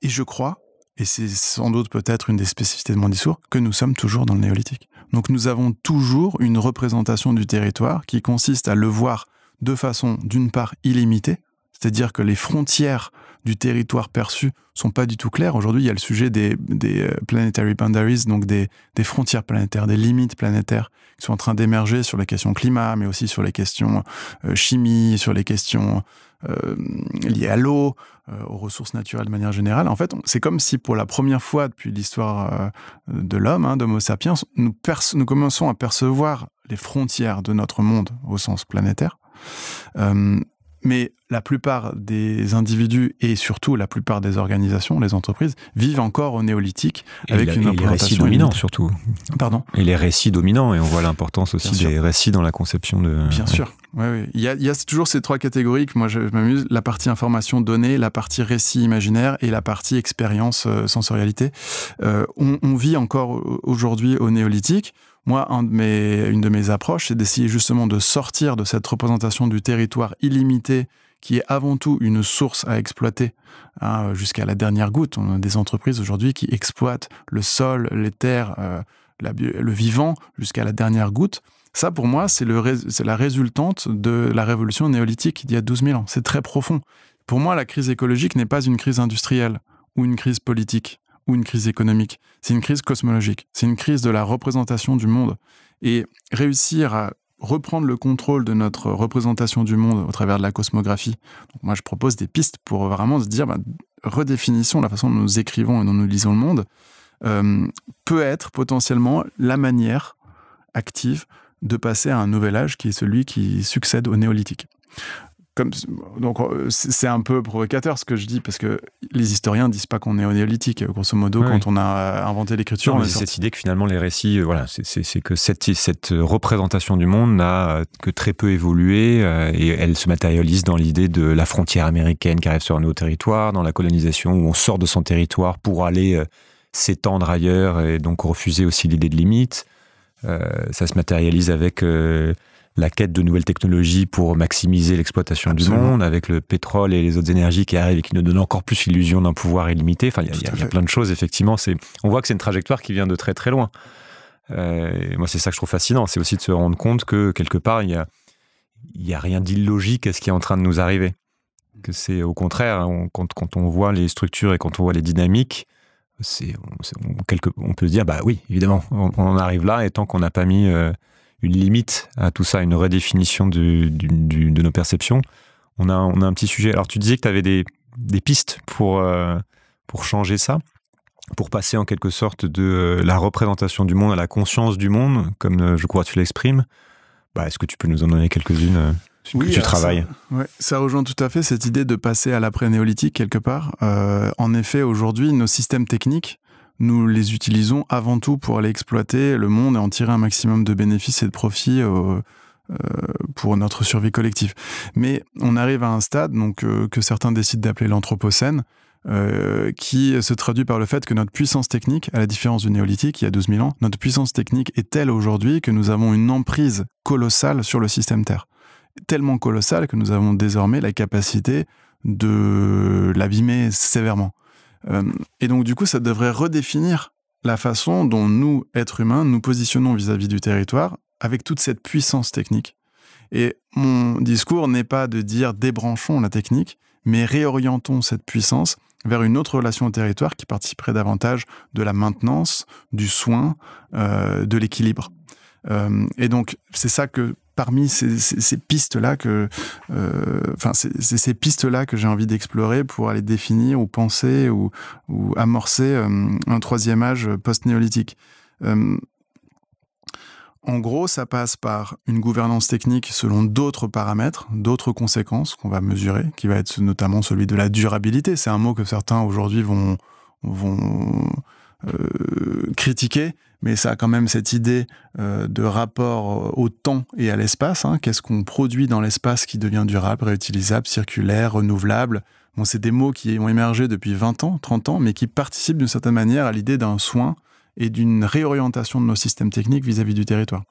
et je crois et c'est sans doute peut-être une des spécificités de mon discours, que nous sommes toujours dans le néolithique. Donc nous avons toujours une représentation du territoire qui consiste à le voir de façon d'une part illimitée, c'est-à-dire que les frontières du territoire perçu sont pas du tout clairs. Aujourd'hui, il y a le sujet des, des euh, planetary boundaries, donc des, des, frontières planétaires, des limites planétaires qui sont en train d'émerger sur les questions climat, mais aussi sur les questions euh, chimie, sur les questions euh, liées à l'eau, aux ressources naturelles de manière générale. En fait, c'est comme si pour la première fois depuis l'histoire de l'homme, hein, d'Homo sapiens, nous, nous commençons à percevoir les frontières de notre monde au sens planétaire. Mais la plupart des individus et surtout la plupart des organisations, les entreprises, vivent encore au néolithique avec une et les récits dominants surtout. Pardon. Et les récits dominants et on voit l'importance aussi des récits dans la conception de. Bien sûr. Oui, Il, y a, toujours ces trois catégories que moi je m'amuse la partie information donnée, la partie récit imaginaire et la partie expérience euh, sensorialité. Euh, on vit encore aujourd'hui au néolithique. Moi, une de mes approches, c'est d'essayer justement de sortir de cette représentation du territoire illimité qui est avant tout une source à exploiter hein, jusqu'à la dernière goutte. On a des entreprises aujourd'hui qui exploitent le sol, les terres, euh, le vivant jusqu'à la dernière goutte. Ça, pour moi, c'est la résultante de la révolution néolithique d'il y a 12 000 ans. C'est très profond. Pour moi, la crise écologique n'est pas une crise industrielle ou une crise politique ou une crise économique, c'est une crise cosmologique, c'est une crise de la représentation du monde. Et réussir à reprendre le contrôle de notre représentation du monde au travers de la cosmographie. moi, je propose des pistes pour vraiment se dire, bah, redéfinissons la façon dont nous écrivons et dont nous lisons le monde, euh, peut être potentiellement la manière active de passer à un nouvel âge qui est celui qui succède au néolithique comme, donc euh, c'est un peu provocateur ce que je dis parce que les historiens disent pas qu'on est au néolithique euh, grosso modo quand on a euh, inventé l'écriture. C'est cette idée que finalement les récits, voilà, c'est que cette, cette représentation du monde n'a que très peu évolué et elle se matérialise dans l'idée de la frontière américaine qui arrive sur nouveau territoire dans la colonisation où on sort de son territoire pour aller s'étendre ailleurs et donc refuser aussi l'idée de limite. ça se matérialise avec la quête de nouvelles technologies pour maximiser l'exploitation du monde, avec le pétrole et les autres énergies qui arrivent et qui nous donnent encore plus l'illusion d'un pouvoir illimité. Enfin, il y, a plein de choses, effectivement. On voit que c'est une trajectoire qui vient de très très loin. Euh, moi, c'est ça que je trouve fascinant. C'est aussi de se rendre compte que, quelque part, il n'y a, y a rien d'illogique à ce qui est en train de nous arriver. Que c'est au contraire, quand, on voit les structures et quand on voit les dynamiques, on, peut se dire, bah oui, évidemment, on, arrive là, et tant qu'on n'a pas mis... Euh, une limite à tout ça, une redéfinition de nos perceptions. On a, un petit sujet. Alors, tu disais que tu avais des, pistes euh, pour, changer ça, pour passer en quelque sorte de euh, la représentation du monde à la conscience du monde, comme euh, je crois que tu l'exprimes. Bah, est-ce que tu peux nous en donner quelques-unes que tu travailles. Ça, rejoint tout à fait cette idée de passer à l'après-néolithique quelque part. en effet, aujourd'hui, nos systèmes techniques nous les utilisons avant tout pour aller exploiter le monde et en tirer un maximum de bénéfices et de profits euh, euh, pour notre survie collective. Mais on arrive à un stade donc, euh, que certains décident d'appeler l'Anthropocène, qui se traduit par le fait que notre puissance technique, à la différence du néolithique il y a 12 000 ans, notre puissance technique est telle aujourd'hui que nous avons une emprise colossale sur le système Terre. Tellement colossale que nous avons désormais la capacité de l'abîmer sévèrement. Euh, et donc, du coup, ça devrait redéfinir la façon dont nous, êtres humains, nous positionnons vis-à-vis du territoire avec toute cette puissance technique. Et mon discours n'est pas de dire débranchons la technique, mais réorientons cette puissance vers une autre relation au territoire qui participerait davantage de la maintenance, du soin, euh, de l'équilibre. Euh, et donc, c'est ça que parmi ces, pistes-là que, euh, enfin, ces pistes-là que j'ai envie d'explorer pour aller définir ou penser ou, amorcer euh, un troisième âge post-néolithique. Euh, en gros, ça passe par une gouvernance technique selon d'autres paramètres, d'autres conséquences qu'on va mesurer, qui va être notamment celui de la durabilité. C'est un mot que certains aujourd'hui vont euh, critiquer, mais ça a quand même cette idée euh, de rapport euh, au temps et à l'espace. Hein. Qu'est-ce qu'on produit dans l'espace qui devient durable, réutilisable, circulaire, renouvelable bon, C'est des mots qui ont émergé depuis 20 ans, 30 ans, mais qui participent d'une certaine manière à l'idée d'un soin et d'une réorientation de nos systèmes techniques vis-à-vis du territoire.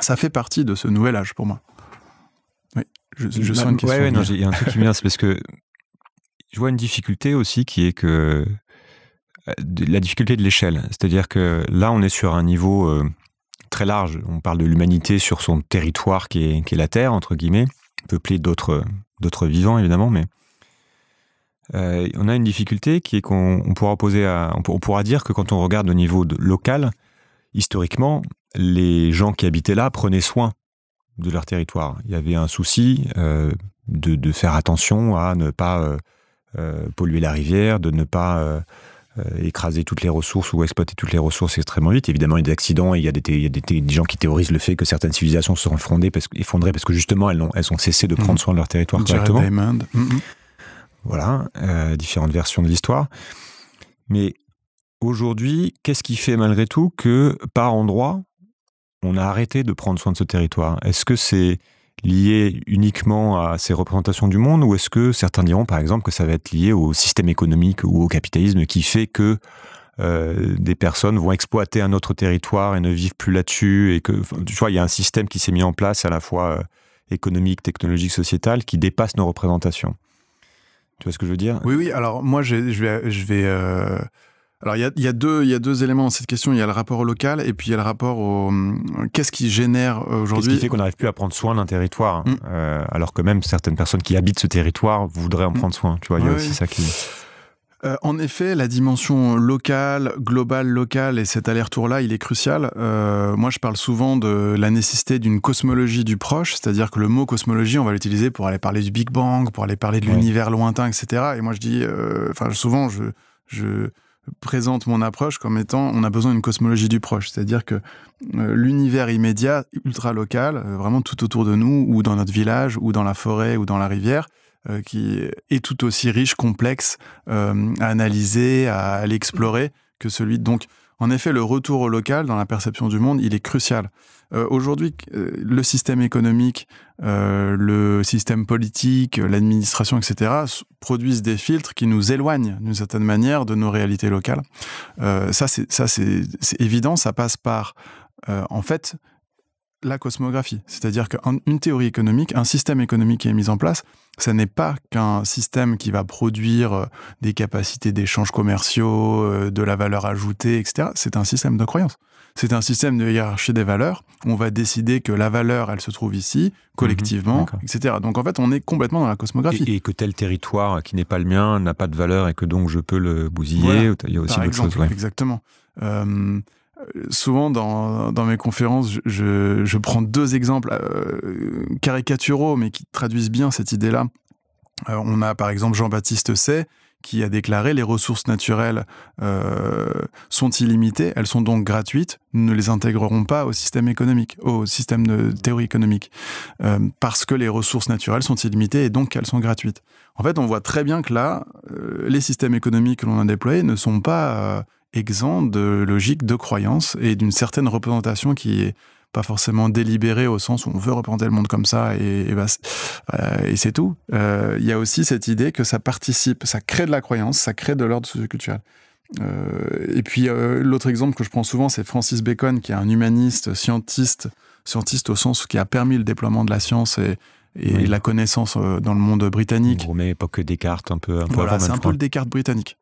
Ça fait partie de ce nouvel âge pour moi. Oui, je, sens une question. il y a un truc qui me parce que je vois une difficulté aussi qui est que la difficulté de l'échelle. C'est-à-dire que là, on est sur un niveau euh, très large. On parle de l'humanité sur son territoire qui est, qui est, la Terre, entre guillemets, peuplé d'autres vivants, évidemment, mais euh, on a une difficulté qui est qu'on pourra, poser on, dire que quand on regarde au niveau local, historiquement, les gens qui habitaient là prenaient soin de leur territoire. Il y avait un souci euh, de, faire attention à ne pas polluer la rivière, de ne pas euh, écraser toutes les ressources ou exploiter toutes les ressources extrêmement vite. Évidemment, il y a des accidents, il y a des, des, gens qui théorisent le fait que certaines civilisations se sont effondrées parce, parce que justement, elles ont, elles ont cessé de mmh. prendre soin de leur territoire correctement. Mmh, mmh. Voilà, euh, différentes versions de l'histoire. Mais aujourd'hui, qu'est-ce qui fait malgré tout que par endroit, on a arrêté de prendre soin de ce territoire Est-ce que c'est lié uniquement à ces représentations du monde ou est-ce que certains diront par exemple que ça va être lié au système économique ou au capitalisme qui fait que euh, des personnes vont exploiter un autre territoire et ne vivent plus là-dessus et que tu vois il y a un système qui s'est mis en place à la fois euh, économique, technologique, sociétal qui dépasse nos représentations. Tu vois ce que je veux dire Oui oui, alors moi je, vais je vais euh, alors il y a, deux, y deux éléments dans cette question. Il y a le rapport au local et puis il y a le rapport au euh, qu'est-ce qui génère aujourd'hui. Qu'est-ce qui fait qu'on n'arrive plus à prendre soin d'un territoire hein. mm. euh, alors que même certaines personnes qui habitent ce territoire voudraient en mm. prendre soin. Tu vois, il y a aussi ça qui. Euh, en effet, la dimension locale, globale, locale et cet aller-retour-là, il est crucial. moi, je parle souvent de la nécessité d'une cosmologie du proche, c'est-à-dire que le mot cosmologie, on va l'utiliser pour aller parler du Big Bang, pour aller parler de l'univers lointain, etc. Et moi, je dis, enfin, souvent, je, je présente mon approche comme étant on a besoin d'une cosmologie du proche, c'est-à-dire que euh, l'univers immédiat, ultra local, euh, vraiment tout autour de nous, ou dans notre village, ou dans la forêt, ou dans la rivière, euh, qui est tout aussi riche, complexe à analyser, à, l'explorer que celui donc. En effet, le retour au local dans la perception du monde, il est crucial. Aujourd'hui, le système économique, euh, le système politique, l'administration, etc., produisent des filtres qui nous éloignent d'une certaine manière de nos réalités locales. Euh, ça, c'est évident, ça passe par, euh, en fait, la cosmographie. C'est-à-dire qu'une théorie économique, un système économique qui est mis en place, ce n'est pas qu'un système qui va produire des capacités d'échanges commerciaux, de la valeur ajoutée, etc. C'est un système de croyances. C'est un système de hiérarchie des valeurs. On va décider que la valeur, elle se trouve ici, collectivement, etc. Donc en fait, on est complètement dans la cosmographie. Et, que tel territoire qui n'est pas le mien n'a pas de valeur et que donc je peux le bousiller. Il y a aussi d'autres choses. Exactement. Euh, souvent dans, mes conférences, je, prends deux exemples euh, caricaturaux, mais qui traduisent bien cette idée-là. Euh, on a par exemple Jean-Baptiste Say, qui a déclaré les ressources naturelles euh, sont illimitées, elles sont donc gratuites, nous ne les intégrerons pas au système économique, au système de théorie économique, euh, parce que les ressources naturelles sont illimitées et donc elles sont gratuites. En fait, on voit très bien que là, euh, les systèmes économiques que l'on a déployés ne sont pas exempts de logique, de croyance et d'une certaine représentation qui est pas forcément délibéré au sens où on veut représenter le monde comme ça et, bah, euh, c'est tout. Euh, il y a aussi cette idée que ça participe, ça crée de la croyance, ça crée de l'ordre socioculturel. Euh, et puis l'autre exemple que je prends souvent, c'est Francis Bacon, qui est un humaniste, scientiste, scientiste au sens qui a permis le déploiement de la science et, la connaissance dans le monde britannique. On époque Descartes un peu. Un peu voilà, c'est un peu le Descartes britannique.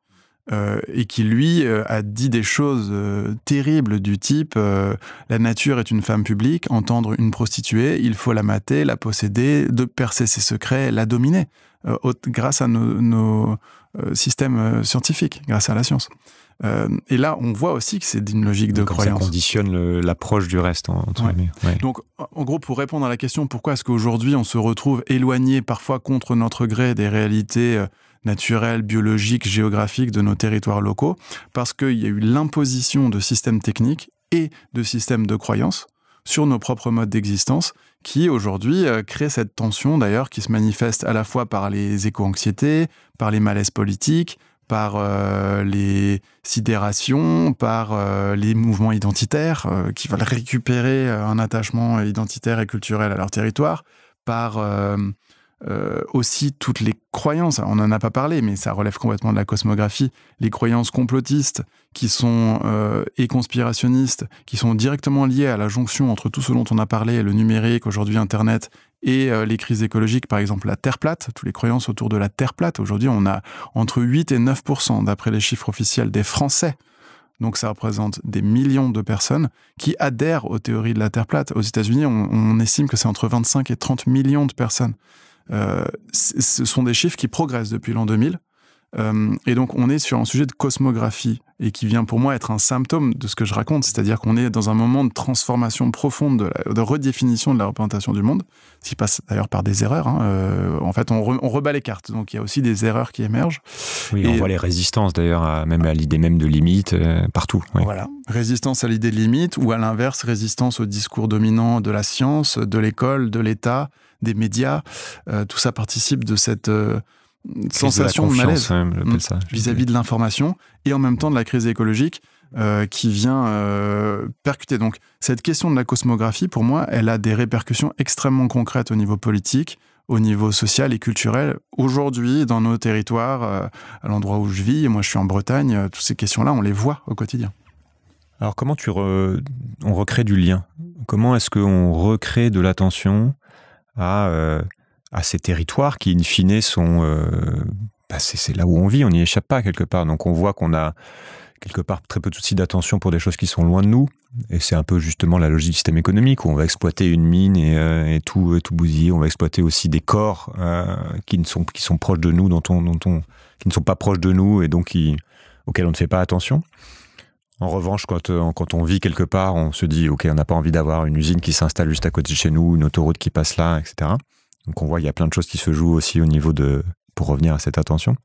Euh, et qui lui euh, a dit des choses euh, terribles du type la nature est une femme publique, entendre une prostituée, il faut la mater, la posséder, de percer ses secrets, la dominer, grâce à nos, systèmes scientifiques, grâce à la science. et là, on voit aussi que c'est d'une logique de croyance. Ça conditionne l'approche du reste, en, Donc, en gros, pour répondre à la question pourquoi est-ce qu'aujourd'hui on se retrouve éloigné parfois contre notre gré des réalités naturel, biologique, géographique de nos territoires locaux, parce qu'il y a eu l'imposition de systèmes techniques et de systèmes de croyances sur nos propres modes d'existence qui aujourd'hui euh, créent cette tension d'ailleurs qui se manifeste à la fois par les éco-anxiétés, par les malaises politiques, par euh, les sidérations, par euh, les mouvements identitaires qui veulent récupérer un attachement identitaire et culturel à leur territoire, par euh, aussi toutes les croyances, on n'en a pas parlé, mais ça relève complètement de la cosmographie, les croyances complotistes qui sont, euh, et conspirationnistes, qui sont directement liées à la jonction entre tout ce dont on a parlé, le numérique, aujourd'hui Internet, et euh, les crises écologiques, par exemple la Terre plate, toutes les croyances autour de la Terre plate. Aujourd'hui, on a entre 8 et 9 d'après les chiffres officiels des Français, donc ça représente des millions de personnes qui adhèrent aux théories de la Terre plate. Aux États-Unis, on, estime que c'est entre 25 et 30 millions de personnes. Euh, ce sont des chiffres qui progressent depuis l'an 2000. Euh, et donc, on est sur un sujet de cosmographie et qui vient pour moi être un symptôme de ce que je raconte, c'est-à-dire qu'on est dans un moment de transformation profonde, de, redéfinition de la représentation du monde, qui passe d'ailleurs par des erreurs. Hein. Euh, en fait, on, rebat les cartes, donc il y a aussi des erreurs qui émergent. Oui, et on voit les résistances d'ailleurs, même à l'idée même de limite, partout. Voilà, résistance à l'idée de limite, ou à l'inverse, résistance au discours dominant de la science, de l'école, de l'État, des médias. Euh, tout ça participe de cette euh, sensation de, malaise hum, vis-à-vis de l'information et en même temps de la crise écologique euh, qui vient percuter. Donc cette question de la cosmographie, pour moi, elle a des répercussions extrêmement concrètes au niveau politique, au niveau social et culturel. Aujourd'hui, dans nos territoires, à l'endroit où je vis, moi je suis en Bretagne, toutes ces questions-là, on les voit au quotidien. Alors comment tu on recrée du lien Comment est-ce qu'on recrée de l'attention euh, à, ces territoires qui, in fine, sont. Euh, bah, c'est là où on vit, on n'y échappe pas quelque part. Donc on voit qu'on a quelque part très peu de soucis d'attention pour des choses qui sont loin de nous. Et c'est un peu justement la logique du système économique où on va exploiter une mine et, euh, tout, tout bousiller. On va exploiter aussi des corps qui, ne sont, qui sont proches de nous, dont on, dont qui ne sont pas proches de nous et donc auxquels on ne fait pas attention. En revanche, euh, quand, on vit quelque part, on se dit, OK, on n'a pas envie d'avoir une usine qui s'installe juste à côté de chez nous, une autoroute qui passe là, etc. Donc on voit, il y a plein de choses qui se jouent aussi au niveau de, pour revenir à cette attention.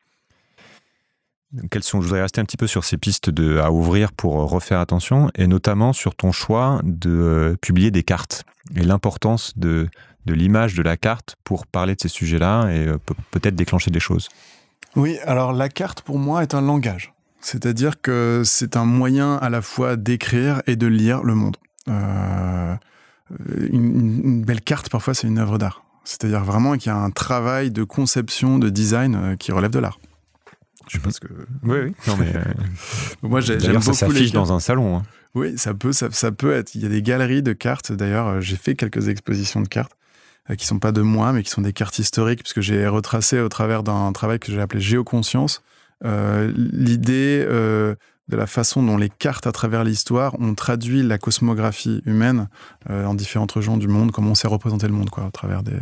Quelles sont, je voudrais rester un petit peu sur ces pistes de, à ouvrir pour refaire attention, et notamment sur ton choix de euh, publier des cartes et l'importance de l'image de la carte pour parler de ces sujets-là et euh, peut-être déclencher des choses. Oui, alors la carte pour moi est un langage. C'est-à-dire que c'est un moyen à la fois d'écrire et de lire le monde. Euh, une, belle carte, parfois, c'est une œuvre d'art. C'est-à-dire vraiment qu'il y a un travail de conception, de design euh, qui relève de l'art. Je pense que. Oui, oui. Euh, *laughs* moi, j'aime beaucoup. Ça s'affiche dans un salon. Hein. Oui, ça peut, ça, peut être. Il y a des galeries de cartes. D'ailleurs, j'ai fait quelques expositions de cartes qui qui sont pas de moi, mais qui sont des cartes historiques, puisque j'ai retracé au travers d'un travail que j'ai appelé Géoconscience, euh, l'idée euh, de la façon dont les cartes à travers l'histoire ont traduit la cosmographie humaine euh, en différentes régions du monde, comment on s'est représenté le monde quoi, à travers des,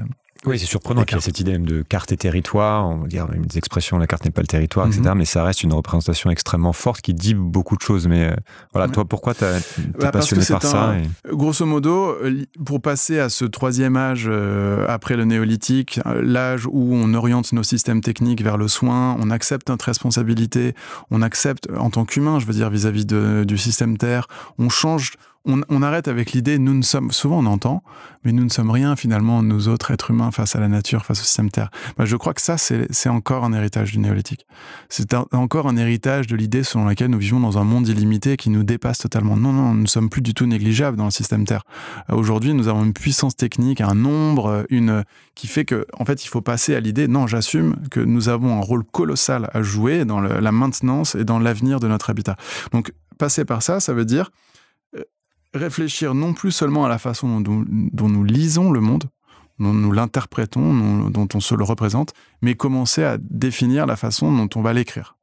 oui, c'est surprenant qu'il y ait cette idée de carte et territoire, on va dire une expression la carte n'est pas le territoire, mhm. etc. Mais ça reste une représentation extrêmement forte qui dit beaucoup de choses. Mais euh, voilà, toi, pourquoi t'es bah, passionné par ça Grosso modo, euh, pour passer à ce troisième âge euh, après le néolithique, l'âge où on oriente nos systèmes techniques vers le soin, on accepte notre responsabilité, on accepte en tant qu'humain, je veux dire, vis-à-vis -vis du système Terre, on change on, arrête avec l'idée, nous ne sommes, souvent on entend, mais nous ne sommes rien finalement, nous autres êtres humains, face à la nature, face au système Terre. Bah, je crois que ça, c'est encore un héritage du néolithique. C'est encore un héritage de l'idée selon laquelle nous vivons dans un monde illimité qui nous dépasse totalement. Non, non, nous ne sommes plus du tout négligeables dans le système Terre. Euh, aujourd'hui, nous avons une puissance technique, un nombre, euh, une qui fait que, en fait, il faut passer à l'idée, non, j'assume que nous avons un rôle colossal à jouer dans la maintenance et dans l'avenir de notre habitat. Donc, passer par ça, ça veut dire réfléchir non plus seulement à la façon dont, nous lisons le monde, dont nous l'interprétons, dont on se le représente, mais commencer à définir la façon dont on va l'écrire.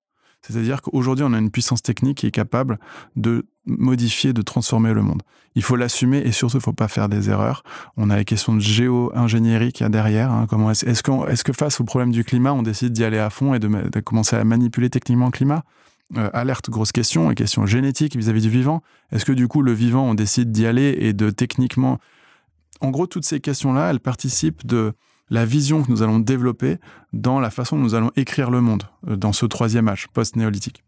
C'est-à-dire qu'aujourd'hui, on a une puissance technique qui est capable de modifier, de transformer le monde. Il faut l'assumer et surtout, il ne faut pas faire des erreurs. On a les questions de géo-ingénierie qu'il y a derrière. Hein. comment est-ce, est que face au problème du climat, on décide d'y aller à fond et de commencer à manipuler techniquement le climat euh, alerte, grosse question, et question génétique vis-à-vis du vivant. Est-ce que du coup, le vivant, on décide d'y aller et de techniquement. En gros, toutes ces questions-là, elles participent de la vision que nous allons développer dans la façon dont nous allons écrire le monde euh, dans ce troisième âge post-néolithique.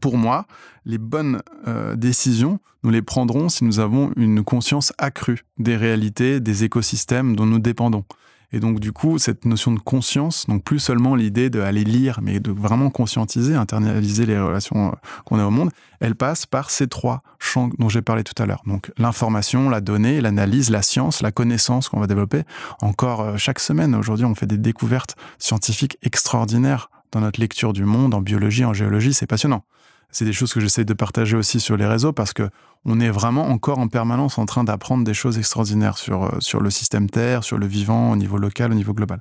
Pour moi, les bonnes euh, décisions, nous les prendrons si nous avons une conscience accrue des réalités, des écosystèmes dont nous dépendons. Et donc, du coup, cette notion de conscience, donc plus seulement l'idée d'aller lire, mais de vraiment conscientiser, internaliser les relations euh, qu'on a au monde, elle passe par ces trois champs dont j'ai parlé tout à l'heure. Donc, l'information, la donnée, l'analyse, la science, la connaissance qu'on va développer. Encore euh, chaque semaine, aujourd'hui, on fait des découvertes scientifiques extraordinaires dans notre lecture du monde, en biologie, en géologie, c'est passionnant. C'est des choses que j'essaie de partager aussi sur les réseaux parce que on est vraiment encore en permanence en train d'apprendre des choses extraordinaires sur, euh, sur le système Terre, sur le vivant, au niveau local, au niveau global.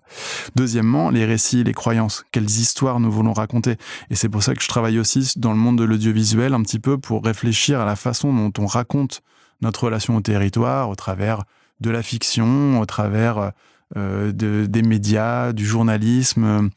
Deuxièmement, les récits, les croyances. Quelles histoires nous voulons raconter Et c'est pour ça que je travaille aussi dans le monde de l'audiovisuel un petit peu pour réfléchir à la façon dont on raconte notre relation au territoire au travers de la fiction, au travers euh, des médias, du journalisme,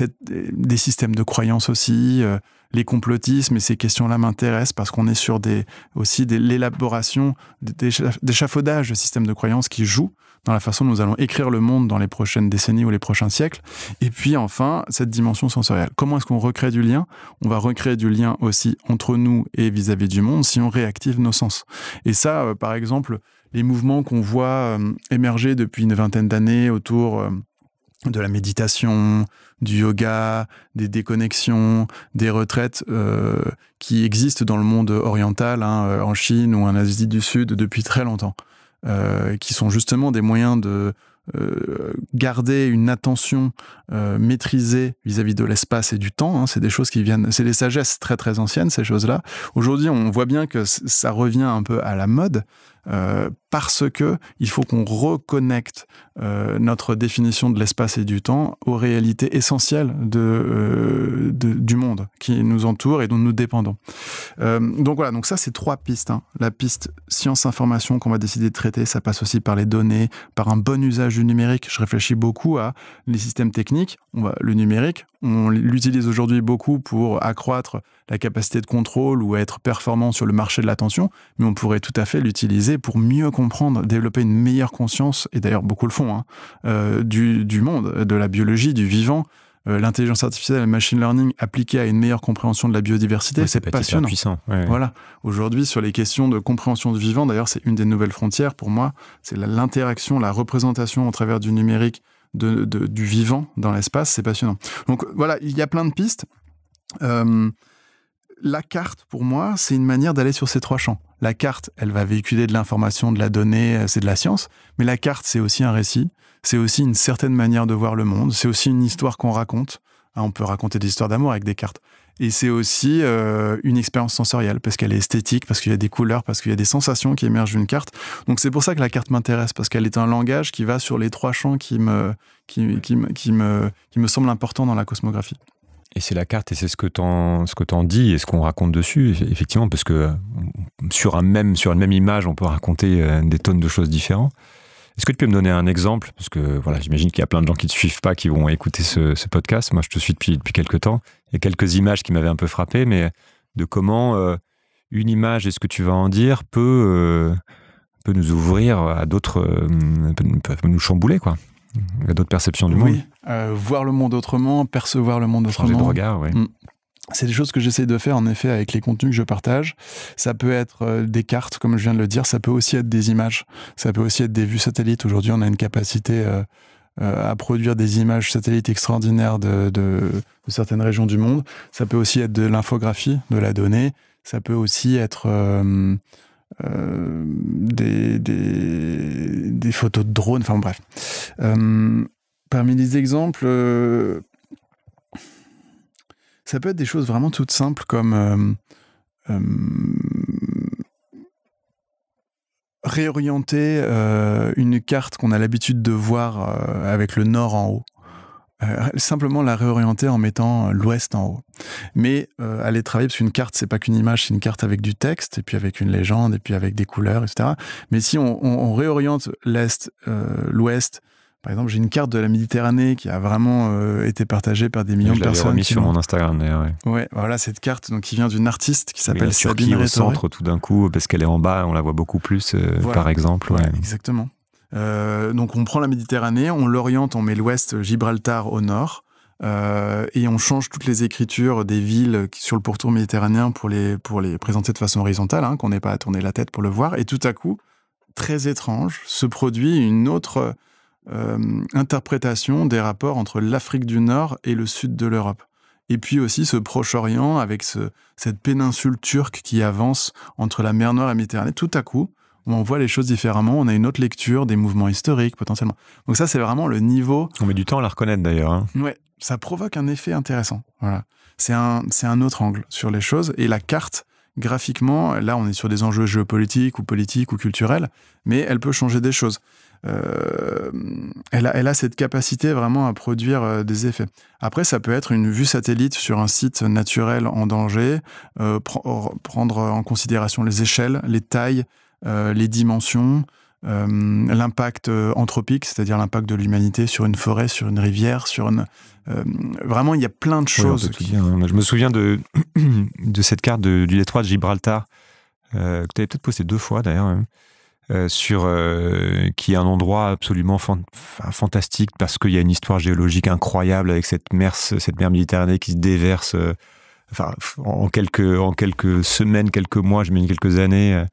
euh, des systèmes de croyances aussi les complotismes et ces questions-là m'intéressent parce qu'on est sur des, aussi des, l'élaboration d'échafaudages de systèmes de croyances qui jouent dans la façon dont nous allons écrire le monde dans les prochaines décennies ou les prochains siècles. Et puis enfin, cette dimension sensorielle. Comment est-ce qu'on recrée du lien On va recréer du lien aussi entre nous et vis-à-vis du monde si on réactive nos sens. Et ça, euh, par exemple, les mouvements qu'on voit euh, émerger depuis une vingtaine d'années autour... Euh, de la méditation, du yoga, des déconnexions, des retraites euh, qui existent dans le monde oriental, hein, euh, en Chine ou en Asie du Sud depuis très longtemps, euh, qui sont justement des moyens de garder une attention maîtrisée vis-à-vis de l'espace et du temps. Hein. c'est des choses qui viennent, c'est des sagesses très très anciennes ces choses-là. Aujourd'hui, on voit bien que ça revient un peu à la mode, euh, parce que il faut qu'on reconnecte euh, notre définition de l'espace et du temps aux réalités essentielles de, euh, du monde qui nous entoure et dont nous dépendons. donc voilà, donc ça c'est trois pistes. Hein. La piste science-information qu'on va décider de traiter, ça passe aussi par les données, par un bon usage du numérique. Je réfléchis beaucoup à les systèmes techniques, on va, le numérique, on l'utilise aujourd'hui beaucoup pour accroître la capacité de contrôle ou être performant sur le marché de l'attention, mais on pourrait tout à fait l'utiliser pour mieux comprendre, développer une meilleure conscience, et d'ailleurs beaucoup le font, hein, euh, du, monde, de la biologie, du vivant euh, l'intelligence artificielle et le machine learning appliqué à une meilleure compréhension de la biodiversité, c'est passionnant. Puissant, Voilà. Aujourd'hui, sur les questions de compréhension du vivant, d'ailleurs, c'est une des nouvelles frontières pour moi. C'est l'interaction, la représentation au travers du numérique du vivant dans l'espace, c'est passionnant. Donc voilà, il y a plein de pistes. Euh, la carte, pour moi, c'est une manière d'aller sur ces trois champs. La carte, elle va véhiculer de l'information, de la donnée, euh, c'est de la science, mais la carte, c'est aussi un récit, c'est aussi une certaine manière de voir le monde, c'est aussi une histoire qu'on raconte. Hein, on peut raconter des histoires d'amour avec des cartes. Et c'est aussi euh, une expérience sensorielle, parce qu'elle est esthétique, parce qu'il y a des couleurs, parce qu'il y a des sensations qui émergent d'une carte. Donc c'est pour ça que la carte m'intéresse, parce qu'elle est un langage qui va sur les trois champs qui me, qui, me, qui me semblent importants dans la cosmographie. Et c'est la carte et c'est ce que t'en ce que t'en dis et ce qu'on raconte dessus effectivement parce que euh, sur un même sur une même image on peut raconter euh, des tonnes de choses différentes. Est-ce que tu peux me donner un exemple parce que voilà j'imagine qu'il y a plein de gens qui te suivent pas qui vont écouter ce, podcast. Moi je te suis depuis depuis quelques temps a quelques images qui m'avaient un peu frappé, mais de comment euh, une image et ce que tu vas en dire peut, euh, peut nous ouvrir à d'autres, euh, peut, nous chambouler, quoi, à d'autres perceptions du oui. monde. voir le monde autrement, percevoir le monde autrement. de regard, oui. Mm. C'est des choses que j'essaie de faire en effet avec les contenus que je partage. Ça peut être des cartes, comme je viens de le dire, ça peut aussi être des images, ça peut aussi être des vues satellites. Aujourd'hui, on a une capacité euh, à produire des images satellites extraordinaires de, certaines régions du monde. Ça peut aussi être de l'infographie, de la donnée. Ça peut aussi être euh, euh, des, des, photos de drones. Enfin bref. parmi les exemples, ça peut être des choses vraiment toutes simples comme réorienter euh, une carte qu'on a l'habitude de voir euh, avec le nord en haut. Euh, simplement la réorienter en mettant l'ouest en haut. Mais aller travailler, parce qu'une carte, c'est pas qu'une image, c'est une carte avec du texte, et puis avec une légende, et puis avec des couleurs, etc. Mais si on, on réoriente l'est, l'ouest, par exemple, j'ai une carte de la Méditerranée qui a vraiment euh, été partagée par des millions de personnes. Remis mis sur mon Instagram, d'ailleurs. Ouais. ouais. voilà cette carte donc, qui vient d'une artiste qui s'appelle Sabine Rétoré. au centre tout d'un coup, parce qu'elle est en bas, on la voit beaucoup plus, euh, par exemple. Ouais. exactement. Euh, donc on prend la Méditerranée, on l'oriente, on met l'ouest, Gibraltar au nord. et on change toutes les écritures des villes sur le pourtour méditerranéen pour les, pour les présenter de façon horizontale, hein, qu'on n'ait pas à tourner la tête pour le voir. Et tout à coup, très étrange, se produit une autre euh, interprétation des rapports entre l'Afrique du Nord et le sud de l'Europe et puis aussi ce Proche-Orient avec cette péninsule turque qui avance entre la mer Noire et la Méditerranée. Tout à coup, on voit les choses différemment, on a une autre lecture des mouvements historiques potentiellement. Donc ça, c'est vraiment le niveau. On met du temps à la reconnaître d'ailleurs. Hein. Ouais, ça provoque un effet intéressant. Voilà, c'est un, c'est un autre angle sur les choses et la carte graphiquement, là on est sur des enjeux géopolitiques ou politiques ou culturels, mais elle peut changer des choses. Euh, elle, a, cette capacité vraiment à produire euh, des effets. Après, ça peut être une vue satellite sur un site naturel en danger, euh, prendre en considération les échelles, les tailles, les dimensions, euh, l'impact euh, anthropique, c'est-à-dire l'impact de l'humanité sur une forêt, sur une rivière, sur une... Euh, vraiment, il y a plein de choses. Hein. Je me souviens de, *clears throat* de cette carte du détroit de Gibraltar, que tu avais peut-être posté deux fois d'ailleurs, hein. sur qui est un endroit absolument fantastique parce qu'il y a une histoire géologique incroyable avec cette mer, cette mer Méditerranée qui se déverse en quelques, en quelques semaines, quelques mois, je mets quelques années,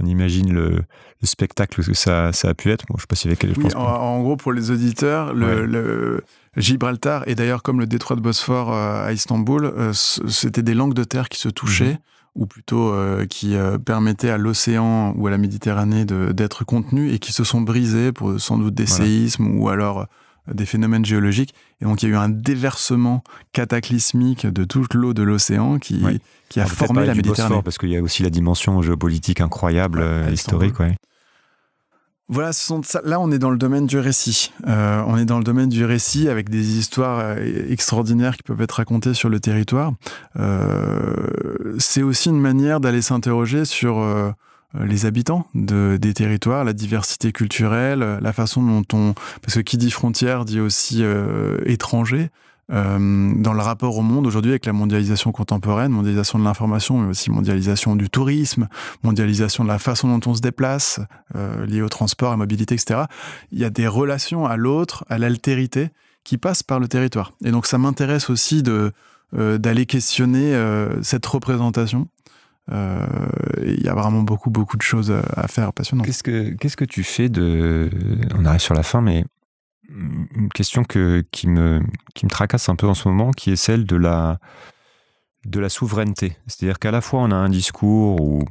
on imagine le, spectacle que ça, ça a pu être. je ne sais pas s'il y avait quelque en, gros, pour les auditeurs, le, Gibraltar, et d'ailleurs comme le détroit de Bosphore euh, à Istanbul, euh, c'était des langues de terre qui se touchaient. Mhm. ou plutôt euh, qui permettaient à l'océan ou à la Méditerranée d'être contenues et qui se sont brisées pour sans doute des séismes ou alors des phénomènes géologiques. Et donc, il y a eu un déversement cataclysmique de toute l'eau de l'océan qui, qui a formé la Méditerranée. parce qu'il y a aussi la dimension géopolitique incroyable, ah, euh, historique. Voilà, ce là on est dans le domaine du récit. Euh, on est dans le domaine du récit avec des histoires euh, extraordinaires qui peuvent être racontées sur le territoire. c'est aussi une manière d'aller s'interroger sur euh, les habitants des territoires, la diversité culturelle, euh, la façon dont on... Parce que qui dit frontière dit aussi euh, étranger. dans le rapport au monde aujourd'hui avec la mondialisation contemporaine, mondialisation de l'information, mais aussi mondialisation du tourisme, mondialisation de la façon dont on se déplace, lié liée au transport, à la mobilité, etc. Il y a des relations à l'autre, à l'altérité, qui passent par le territoire. Et donc ça m'intéresse aussi d'aller questionner cette représentation euh, il y a vraiment beaucoup, beaucoup de choses à faire passionnant. Qu'est-ce que, qu'est-ce que tu fais de. On arrive sur la fin, mais une question que, qui, me, qui me tracasse un peu en ce moment, qui est celle de la, de la souveraineté. C'est-à-dire qu'à la fois, on a un discours où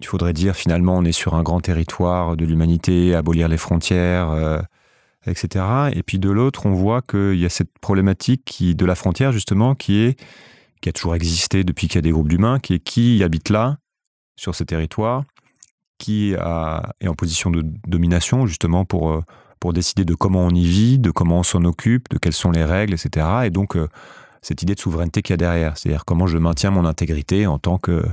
il faudrait dire finalement on est sur un grand territoire de l'humanité, abolir les frontières, euh, etc. Et puis de l'autre, on voit qu'il y a cette problématique qui, de la frontière justement qui est qui a toujours existé depuis qu'il y a des groupes d'humains, qui qui habite là, sur ces territoires, qui est en position de domination justement pour, euh, pour décider de comment on y vit, de comment on s'en occupe, de quelles sont les règles, etc. Et donc euh, cette idée de souveraineté qu'il y a derrière, c'est-à-dire comment je maintiens mon intégrité en tant que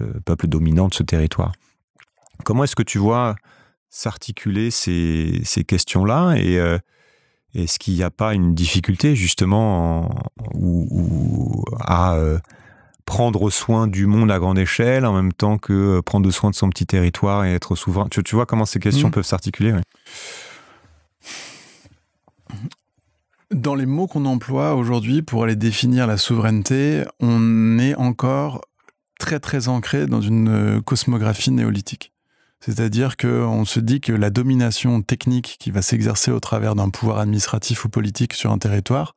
euh, peuple dominant de ce territoire. Comment est-ce que tu vois s'articuler ces, ces questions-là et est-ce qu'il n'y a pas une difficulté justement à euh, prendre soin du monde à grande échelle en même temps que euh, prendre soin de son petit territoire et être souverain tu, vois comment ces questions mmh. peuvent s'articuler Dans les mots qu'on emploie aujourd'hui pour aller définir la souveraineté, on est encore très très ancré dans une euh, cosmographie néolithique. C'est-à-dire qu'on se dit que la domination technique qui va s'exercer au travers d'un pouvoir administratif ou politique sur un territoire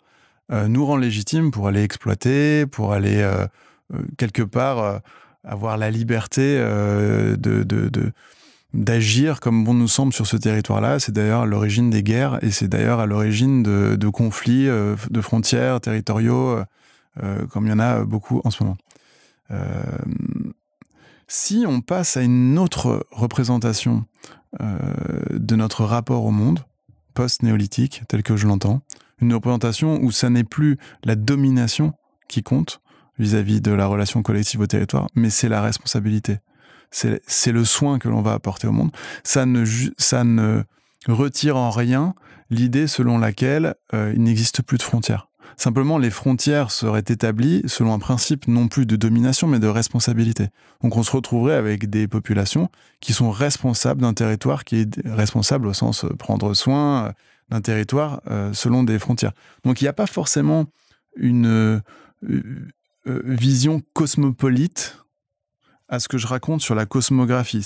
euh, nous rend légitimes pour aller exploiter, pour aller euh, euh, quelque part avoir la liberté de, d'agir comme bon nous semble sur ce territoire-là. C'est d'ailleurs à l'origine des guerres et c'est d'ailleurs à l'origine de, conflits, de frontières territoriaux, comme il y en a beaucoup en ce moment. Si on passe à une autre représentation euh, de notre rapport au monde, post-néolithique, tel que je l'entends, une représentation où ça n'est plus la domination qui compte vis-à-vis de la relation collective au territoire, mais c'est la responsabilité. C'est le soin que l'on va apporter au monde. Ça ne, ça ne retire en rien l'idée selon laquelle euh, il n'existe plus de frontières. Simplement, les frontières seraient établies selon un principe non plus de domination, mais de responsabilité. Donc on se retrouverait avec des populations qui sont responsables d'un territoire qui est responsable au sens euh, prendre soin euh, d'un territoire euh, selon des frontières. Donc il n'y a pas forcément une vision cosmopolite à ce que je raconte sur la cosmographie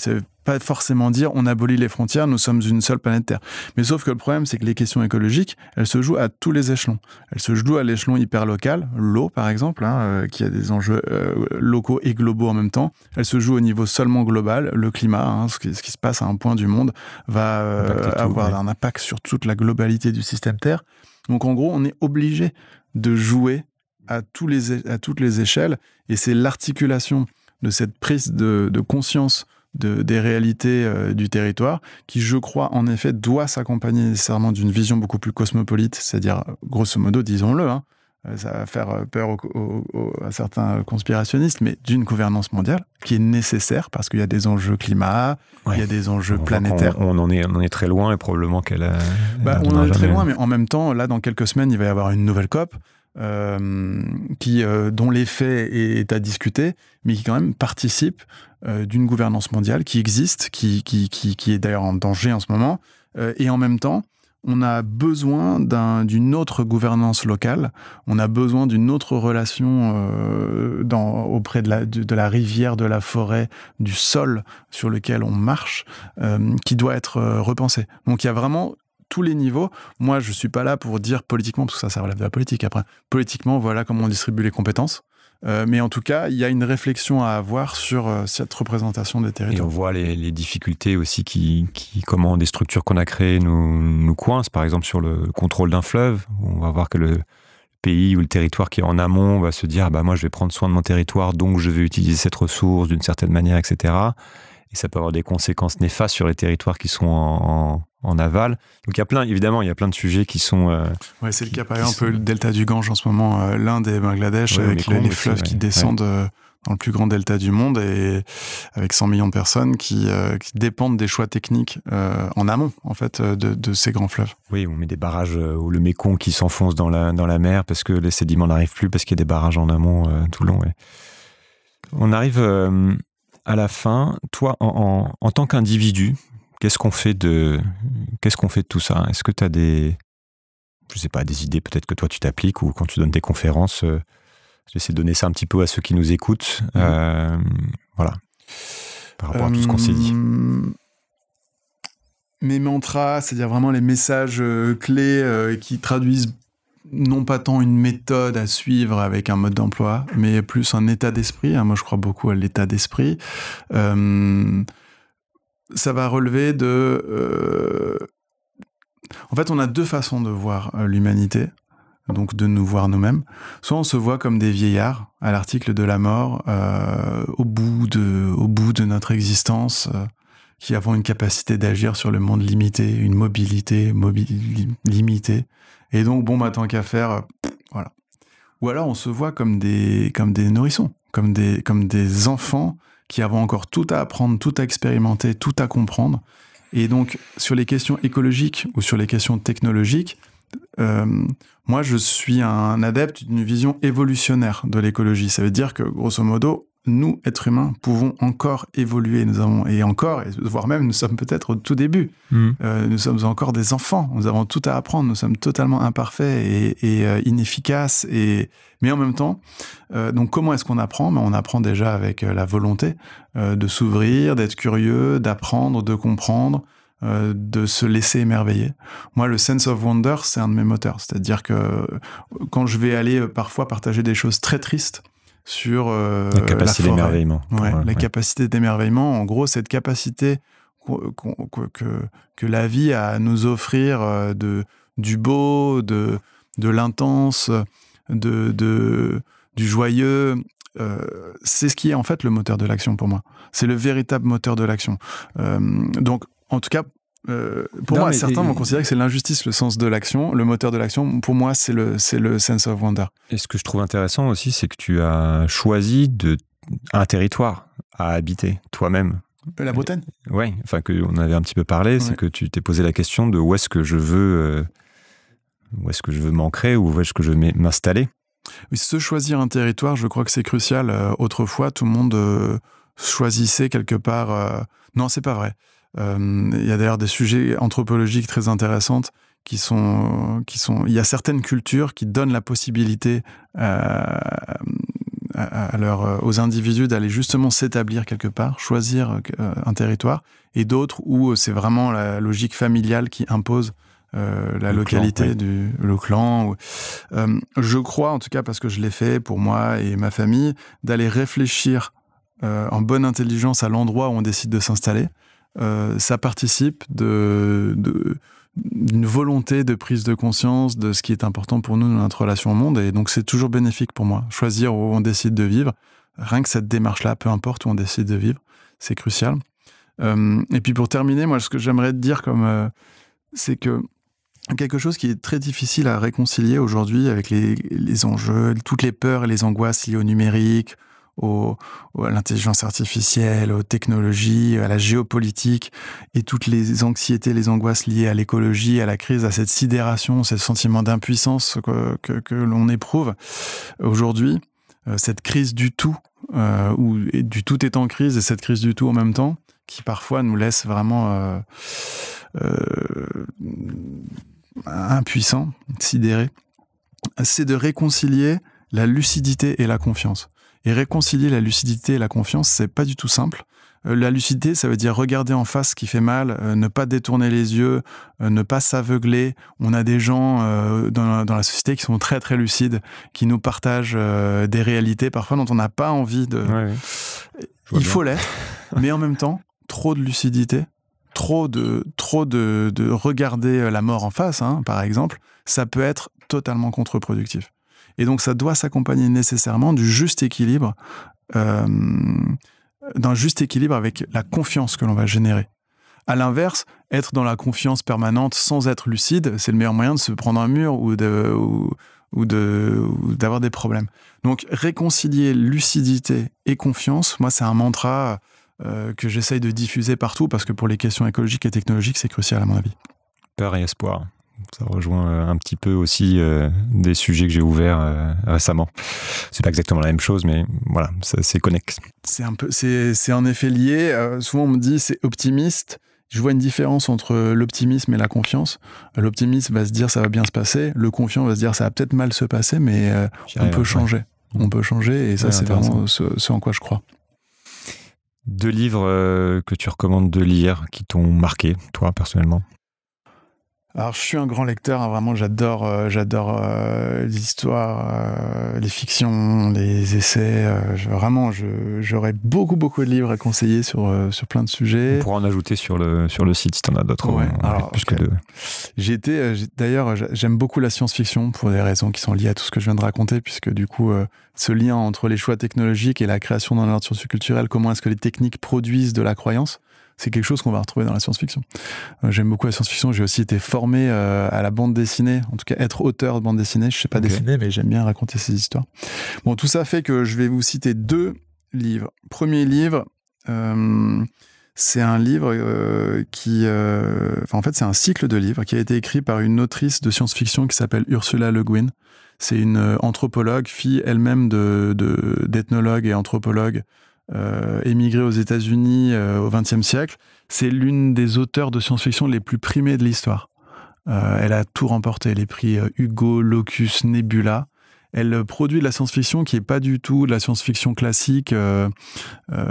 pas forcément dire on abolit les frontières, nous sommes une seule planète Terre. Mais sauf que le problème, c'est que les questions écologiques, elles se jouent à tous les échelons. Elles se jouent à l'échelon hyper local, l'eau par exemple, hein, euh, qui a des enjeux euh, locaux et globaux en même temps. Elles se jouent au niveau seulement global, le climat, hein, ce, qui, se passe à un point du monde va euh, avoir un impact sur toute la globalité du système Terre. Donc en gros, on est obligé de jouer à, tous les, à toutes les échelles et c'est l'articulation de cette prise de, de conscience des réalités euh, du territoire, qui, je crois, en effet, doit s'accompagner nécessairement d'une vision beaucoup plus cosmopolite, c'est-à-dire, grosso modo, disons-le, hein, euh, ça va faire euh, peur à certains conspirationnistes, mais d'une gouvernance mondiale qui est nécessaire parce qu'il y a des enjeux climat, il y a des enjeux planétaires. On, en est, on, est, très loin et probablement qu'elle bah, on en est très loin, mais en même temps, là, dans quelques semaines, il va y avoir une nouvelle COP. Euh, qui, euh, dont l'effet est à discuter, mais qui quand même participe euh, d'une gouvernance mondiale qui existe, qui, qui, qui, est d'ailleurs en danger en ce moment. et en même temps, on a besoin d'une autre gouvernance locale, on a besoin d'une autre relation dans, auprès de la, de, de la, rivière, de la forêt, du sol sur lequel on marche, qui doit être repensée. Donc il y a vraiment tous les niveaux. Moi, je suis pas là pour dire politiquement, parce que ça, ça relève de la politique après. Politiquement, voilà comment on distribue les compétences. Euh, mais en tout cas, il y a une réflexion à avoir sur euh, cette représentation des territoires. Et on voit les, difficultés aussi qui, qui, comment des structures qu'on a créées nous, nous coincent. Par exemple, sur le contrôle d'un fleuve, on va voir que le pays ou le territoire qui est en amont va se dire, bah, moi, je vais prendre soin de mon territoire, donc je vais utiliser cette ressource d'une certaine manière, etc et ça peut avoir des conséquences néfastes sur les territoires qui sont en, aval. Donc il y a plein, évidemment, il y a plein de sujets qui sont. Oui, euh, ouais, c'est le cas par exemple le delta du Gange en ce moment, l'un euh, l'Inde et Bangladesh avec les, fleuves qui descendent. Euh, dans le plus grand delta du monde et avec 100 millions de personnes qui, dépendent des choix techniques en amont en fait de, ces grands fleuves. Oui, on met des barrages où ou le Mékong qui s'enfonce dans la, dans la mer parce que les sédiments n'arrivent plus parce qu'il y a des barrages en amont tout le long. On arrive à la fin, toi, en, tant qu'individu, qu'est-ce qu'on fait de, qu'est-ce qu'on fait tout ça Est-ce que tu as des, sais pas, des idées peut-être que toi tu t'appliques ou quand tu donnes des conférences, euh, j'essaie de donner ça un petit peu à ceux qui nous écoutent. Mmh. Euh, voilà. Par rapport à tout ce qu'on s'est dit. Hum, mes mantras, c'est-à-dire vraiment les messages euh, clés qui traduisent non pas tant une méthode à suivre avec un mode d'emploi, mais plus un état d'esprit. Hein. Moi, je crois beaucoup à l'état d'esprit. Euh, ça va relever de... Euh, en fait, on a deux façons de voir euh, l'humanité, donc de nous voir nous-mêmes. Soit on se voit comme des vieillards, à l'article de la mort, au, bout de, au bout de notre existence qui avons une capacité d'agir sur le monde limité, une mobilité limitée, et donc, bon, bah, tant qu'à faire, euh, voilà. Ou alors, on se voit comme des, comme des nourrissons, comme des, comme des enfants qui avons encore tout à apprendre, tout à expérimenter, tout à comprendre. Et donc, sur les questions écologiques ou sur les questions technologiques, euh, moi, je suis un adepte d'une vision évolutionnaire de l'écologie. Ça veut dire que, grosso modo, nous, êtres humains, pouvons encore évoluer. Nous avons, et encore, voire même, nous sommes peut-être au tout début. Mm. Euh, nous sommes encore des enfants. Nous avons tout à apprendre. Nous sommes totalement imparfaits et, euh, inefficaces. Et, mais en même temps, euh, donc comment est-ce qu'on apprend ben, On apprend déjà avec la volonté de s'ouvrir, d'être curieux, d'apprendre, de comprendre. de se laisser émerveiller. Moi, le sense of wonder, c'est un de mes moteurs. C'est-à-dire que quand je vais aller parfois partager des choses très tristes, sur euh, la capacité d'émerveillement. Ouais, euh, la capacité d'émerveillement. En gros, cette capacité que, que, la vie a à nous offrir euh, de, du beau, de, de l'intense, de, du joyeux. c'est ce qui est en fait le moteur de l'action pour moi. C'est le véritable moteur de l'action. donc, en tout cas, euh, pour moi, certains vont considérer que c'est l'injustice, le sens de l'action, le moteur de l'action. Pour moi, c'est le, sense of wonder. Et ce que je trouve intéressant aussi, c'est que tu as choisi de, un territoire à habiter toi-même. Euh, la Bretagne Oui, enfin, que, on avait un petit peu parlé, c'est que tu t'es posé la question de où est-ce que je veux, euh, où est-ce que je veux m'ancrer, où est-ce que je veux m'installer. Oui, se choisir un territoire, je crois que c'est crucial. autrefois, tout le monde choisissait quelque part. non, c'est pas vrai euh, il y a d'ailleurs des sujets anthropologiques très intéressants qui sont, qui sont. Il y a certaines cultures qui donnent la possibilité euh, aux individus d'aller justement s'établir quelque part, choisir euh, un territoire, et d'autres où c'est vraiment la logique familiale qui impose la localité du le clan. je crois, en tout cas parce que je l'ai fait pour moi et ma famille, d'aller réfléchir en bonne intelligence à l'endroit où on décide de s'installer. Euh, ça participe de, d'une volonté de prise de conscience de ce qui est important pour nous dans notre relation au monde. Et donc, c'est toujours bénéfique pour moi. Choisir où on décide de vivre, rien que cette démarche-là, peu importe où on décide de vivre, c'est crucial. Euh, et puis, pour terminer, moi, ce que j'aimerais te dire, comme, euh, c'est que quelque chose qui est très difficile à réconcilier aujourd'hui avec les, les, enjeux, toutes les peurs et les angoisses liées au numérique, à l'intelligence artificielle, aux technologies, à la géopolitique et toutes les anxiétés, les angoisses liées à l'écologie, à la crise, à cette sidération, ce sentiment d'impuissance que, l'on éprouve aujourd'hui, euh, cette crise du tout, euh, où du tout est en crise et cette crise du tout en même temps, qui parfois nous laisse vraiment euh, sidéré, euh, impuissants, sidérés, c'est de réconcilier la lucidité et la confiance. Et réconcilier la lucidité et la confiance, c'est pas du tout simple. Euh, la lucidité, ça veut dire regarder en face ce qui fait mal, euh, ne pas détourner les yeux, euh, ne pas s'aveugler. On a des gens dans, la société qui sont très très lucides, qui nous partagent des réalités parfois dont on n'a pas envie de. Il faut l'être, *laughs* mais en même temps, trop de lucidité, trop de trop de, regarder la mort en face, hein, par exemple, ça peut être totalement contre-productif. Et donc ça doit s'accompagner nécessairement du juste équilibre, euh, d'un juste équilibre avec la confiance que l'on va générer. À l'inverse, être dans la confiance permanente sans être lucide, c'est le meilleur moyen de se prendre un mur ou de d'avoir des problèmes. Donc réconcilier lucidité et confiance, moi c'est un mantra euh, que j'essaye de diffuser partout parce que pour les questions écologiques et technologiques, c'est crucial à mon avis. Peur et espoir ça rejoint euh, un petit peu aussi euh, des sujets que j'ai ouverts euh, récemment. C'est pas exactement la même chose, mais voilà, c'est connexe. C'est un peu, c'est en effet lié. souvent, on me dit c'est optimiste. Je vois une différence entre l'optimisme et la confiance. L'optimiste va se dire ça va bien se passer. Le confiant va se dire ça va peut-être mal se passer, mais on peut changer. On peut changer, et ça, c'est vraiment ce, ce en quoi je crois. Deux livres que tu recommandes de lire qui t'ont marqué, toi, personnellement alors, je suis un grand lecteur, hein, vraiment, j'adore, euh, j'adore euh, les histoires, euh, les fictions, les essais. vraiment, j'aurais beaucoup, beaucoup de livres à conseiller sur, sur plein de sujets. On pourra en ajouter sur le, sur le site si tu en as d'autres. d'ailleurs, j'aime beaucoup la science-fiction pour des raisons qui sont liées à tout ce que je viens de raconter, puisque du coup, ce lien entre les choix technologiques et la création dans la culturel, comment est-ce que les techniques produisent de la croyance c'est quelque chose qu'on va retrouver dans la science-fiction. Euh, j'aime beaucoup la science-fiction. J'ai aussi été formé euh, à la bande dessinée, en tout cas être auteur de bande dessinée. Je sais pas dessiner, mais j'aime bien raconter ces histoires. Bon, tout ça fait que je vais vous citer deux livres. Premier livre. Euh, c'est un livre qui, en fait, c'est un cycle de livres qui a été écrit par une autrice de science-fiction qui s'appelle Ursula Le Guin. C'est une anthropologue, fille elle-même d'ethnologue de, et anthropologue euh, émigré aux États-Unis euh, au XXe siècle, c'est l'une des auteurs de science-fiction les plus primées de l'histoire. Euh, elle a tout remporté, les prix euh, Hugo, Locus, Nebula. Elle produit de la science-fiction qui n'est pas du tout de la science-fiction classique, un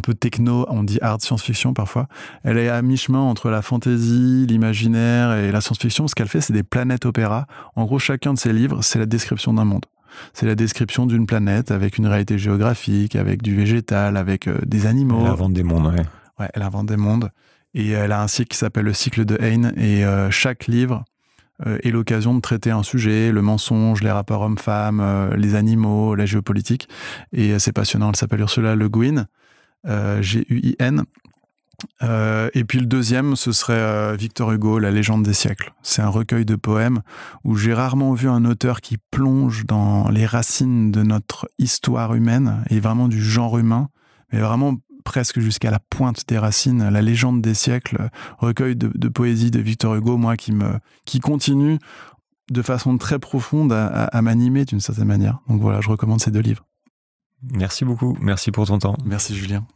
peu techno, on dit hard science-fiction parfois. Elle est à mi-chemin entre la fantaisie, l'imaginaire et la science-fiction. Ce qu'elle fait, c'est des planètes opéra. En gros, chacun de ses livres, c'est la description d'un monde. C'est la description d'une planète avec une réalité géographique, avec du végétal, avec euh, des animaux. Elle invente des mondes, ouais. elle invente des mondes. Et euh, elle a un cycle qui s'appelle le cycle de Haine. Et euh, chaque livre est l'occasion de traiter un sujet, le mensonge, les rapports hommes-femmes, les animaux, la géopolitique. Et c'est passionnant. Elle s'appelle Ursula Le Guin, G-U-I-N. Euh, et puis le deuxième, ce serait euh, Victor Hugo, La légende des siècles. C'est un recueil de poèmes où j'ai rarement vu un auteur qui plonge dans les racines de notre histoire humaine et vraiment du genre humain, mais vraiment presque jusqu'à la pointe des racines, La légende des siècles, recueil de, poésie de Victor Hugo, moi qui, me, qui continue de façon très profonde à m'animer d'une certaine manière. Donc voilà, je recommande ces deux livres. Merci beaucoup, merci pour ton temps. Merci Julien.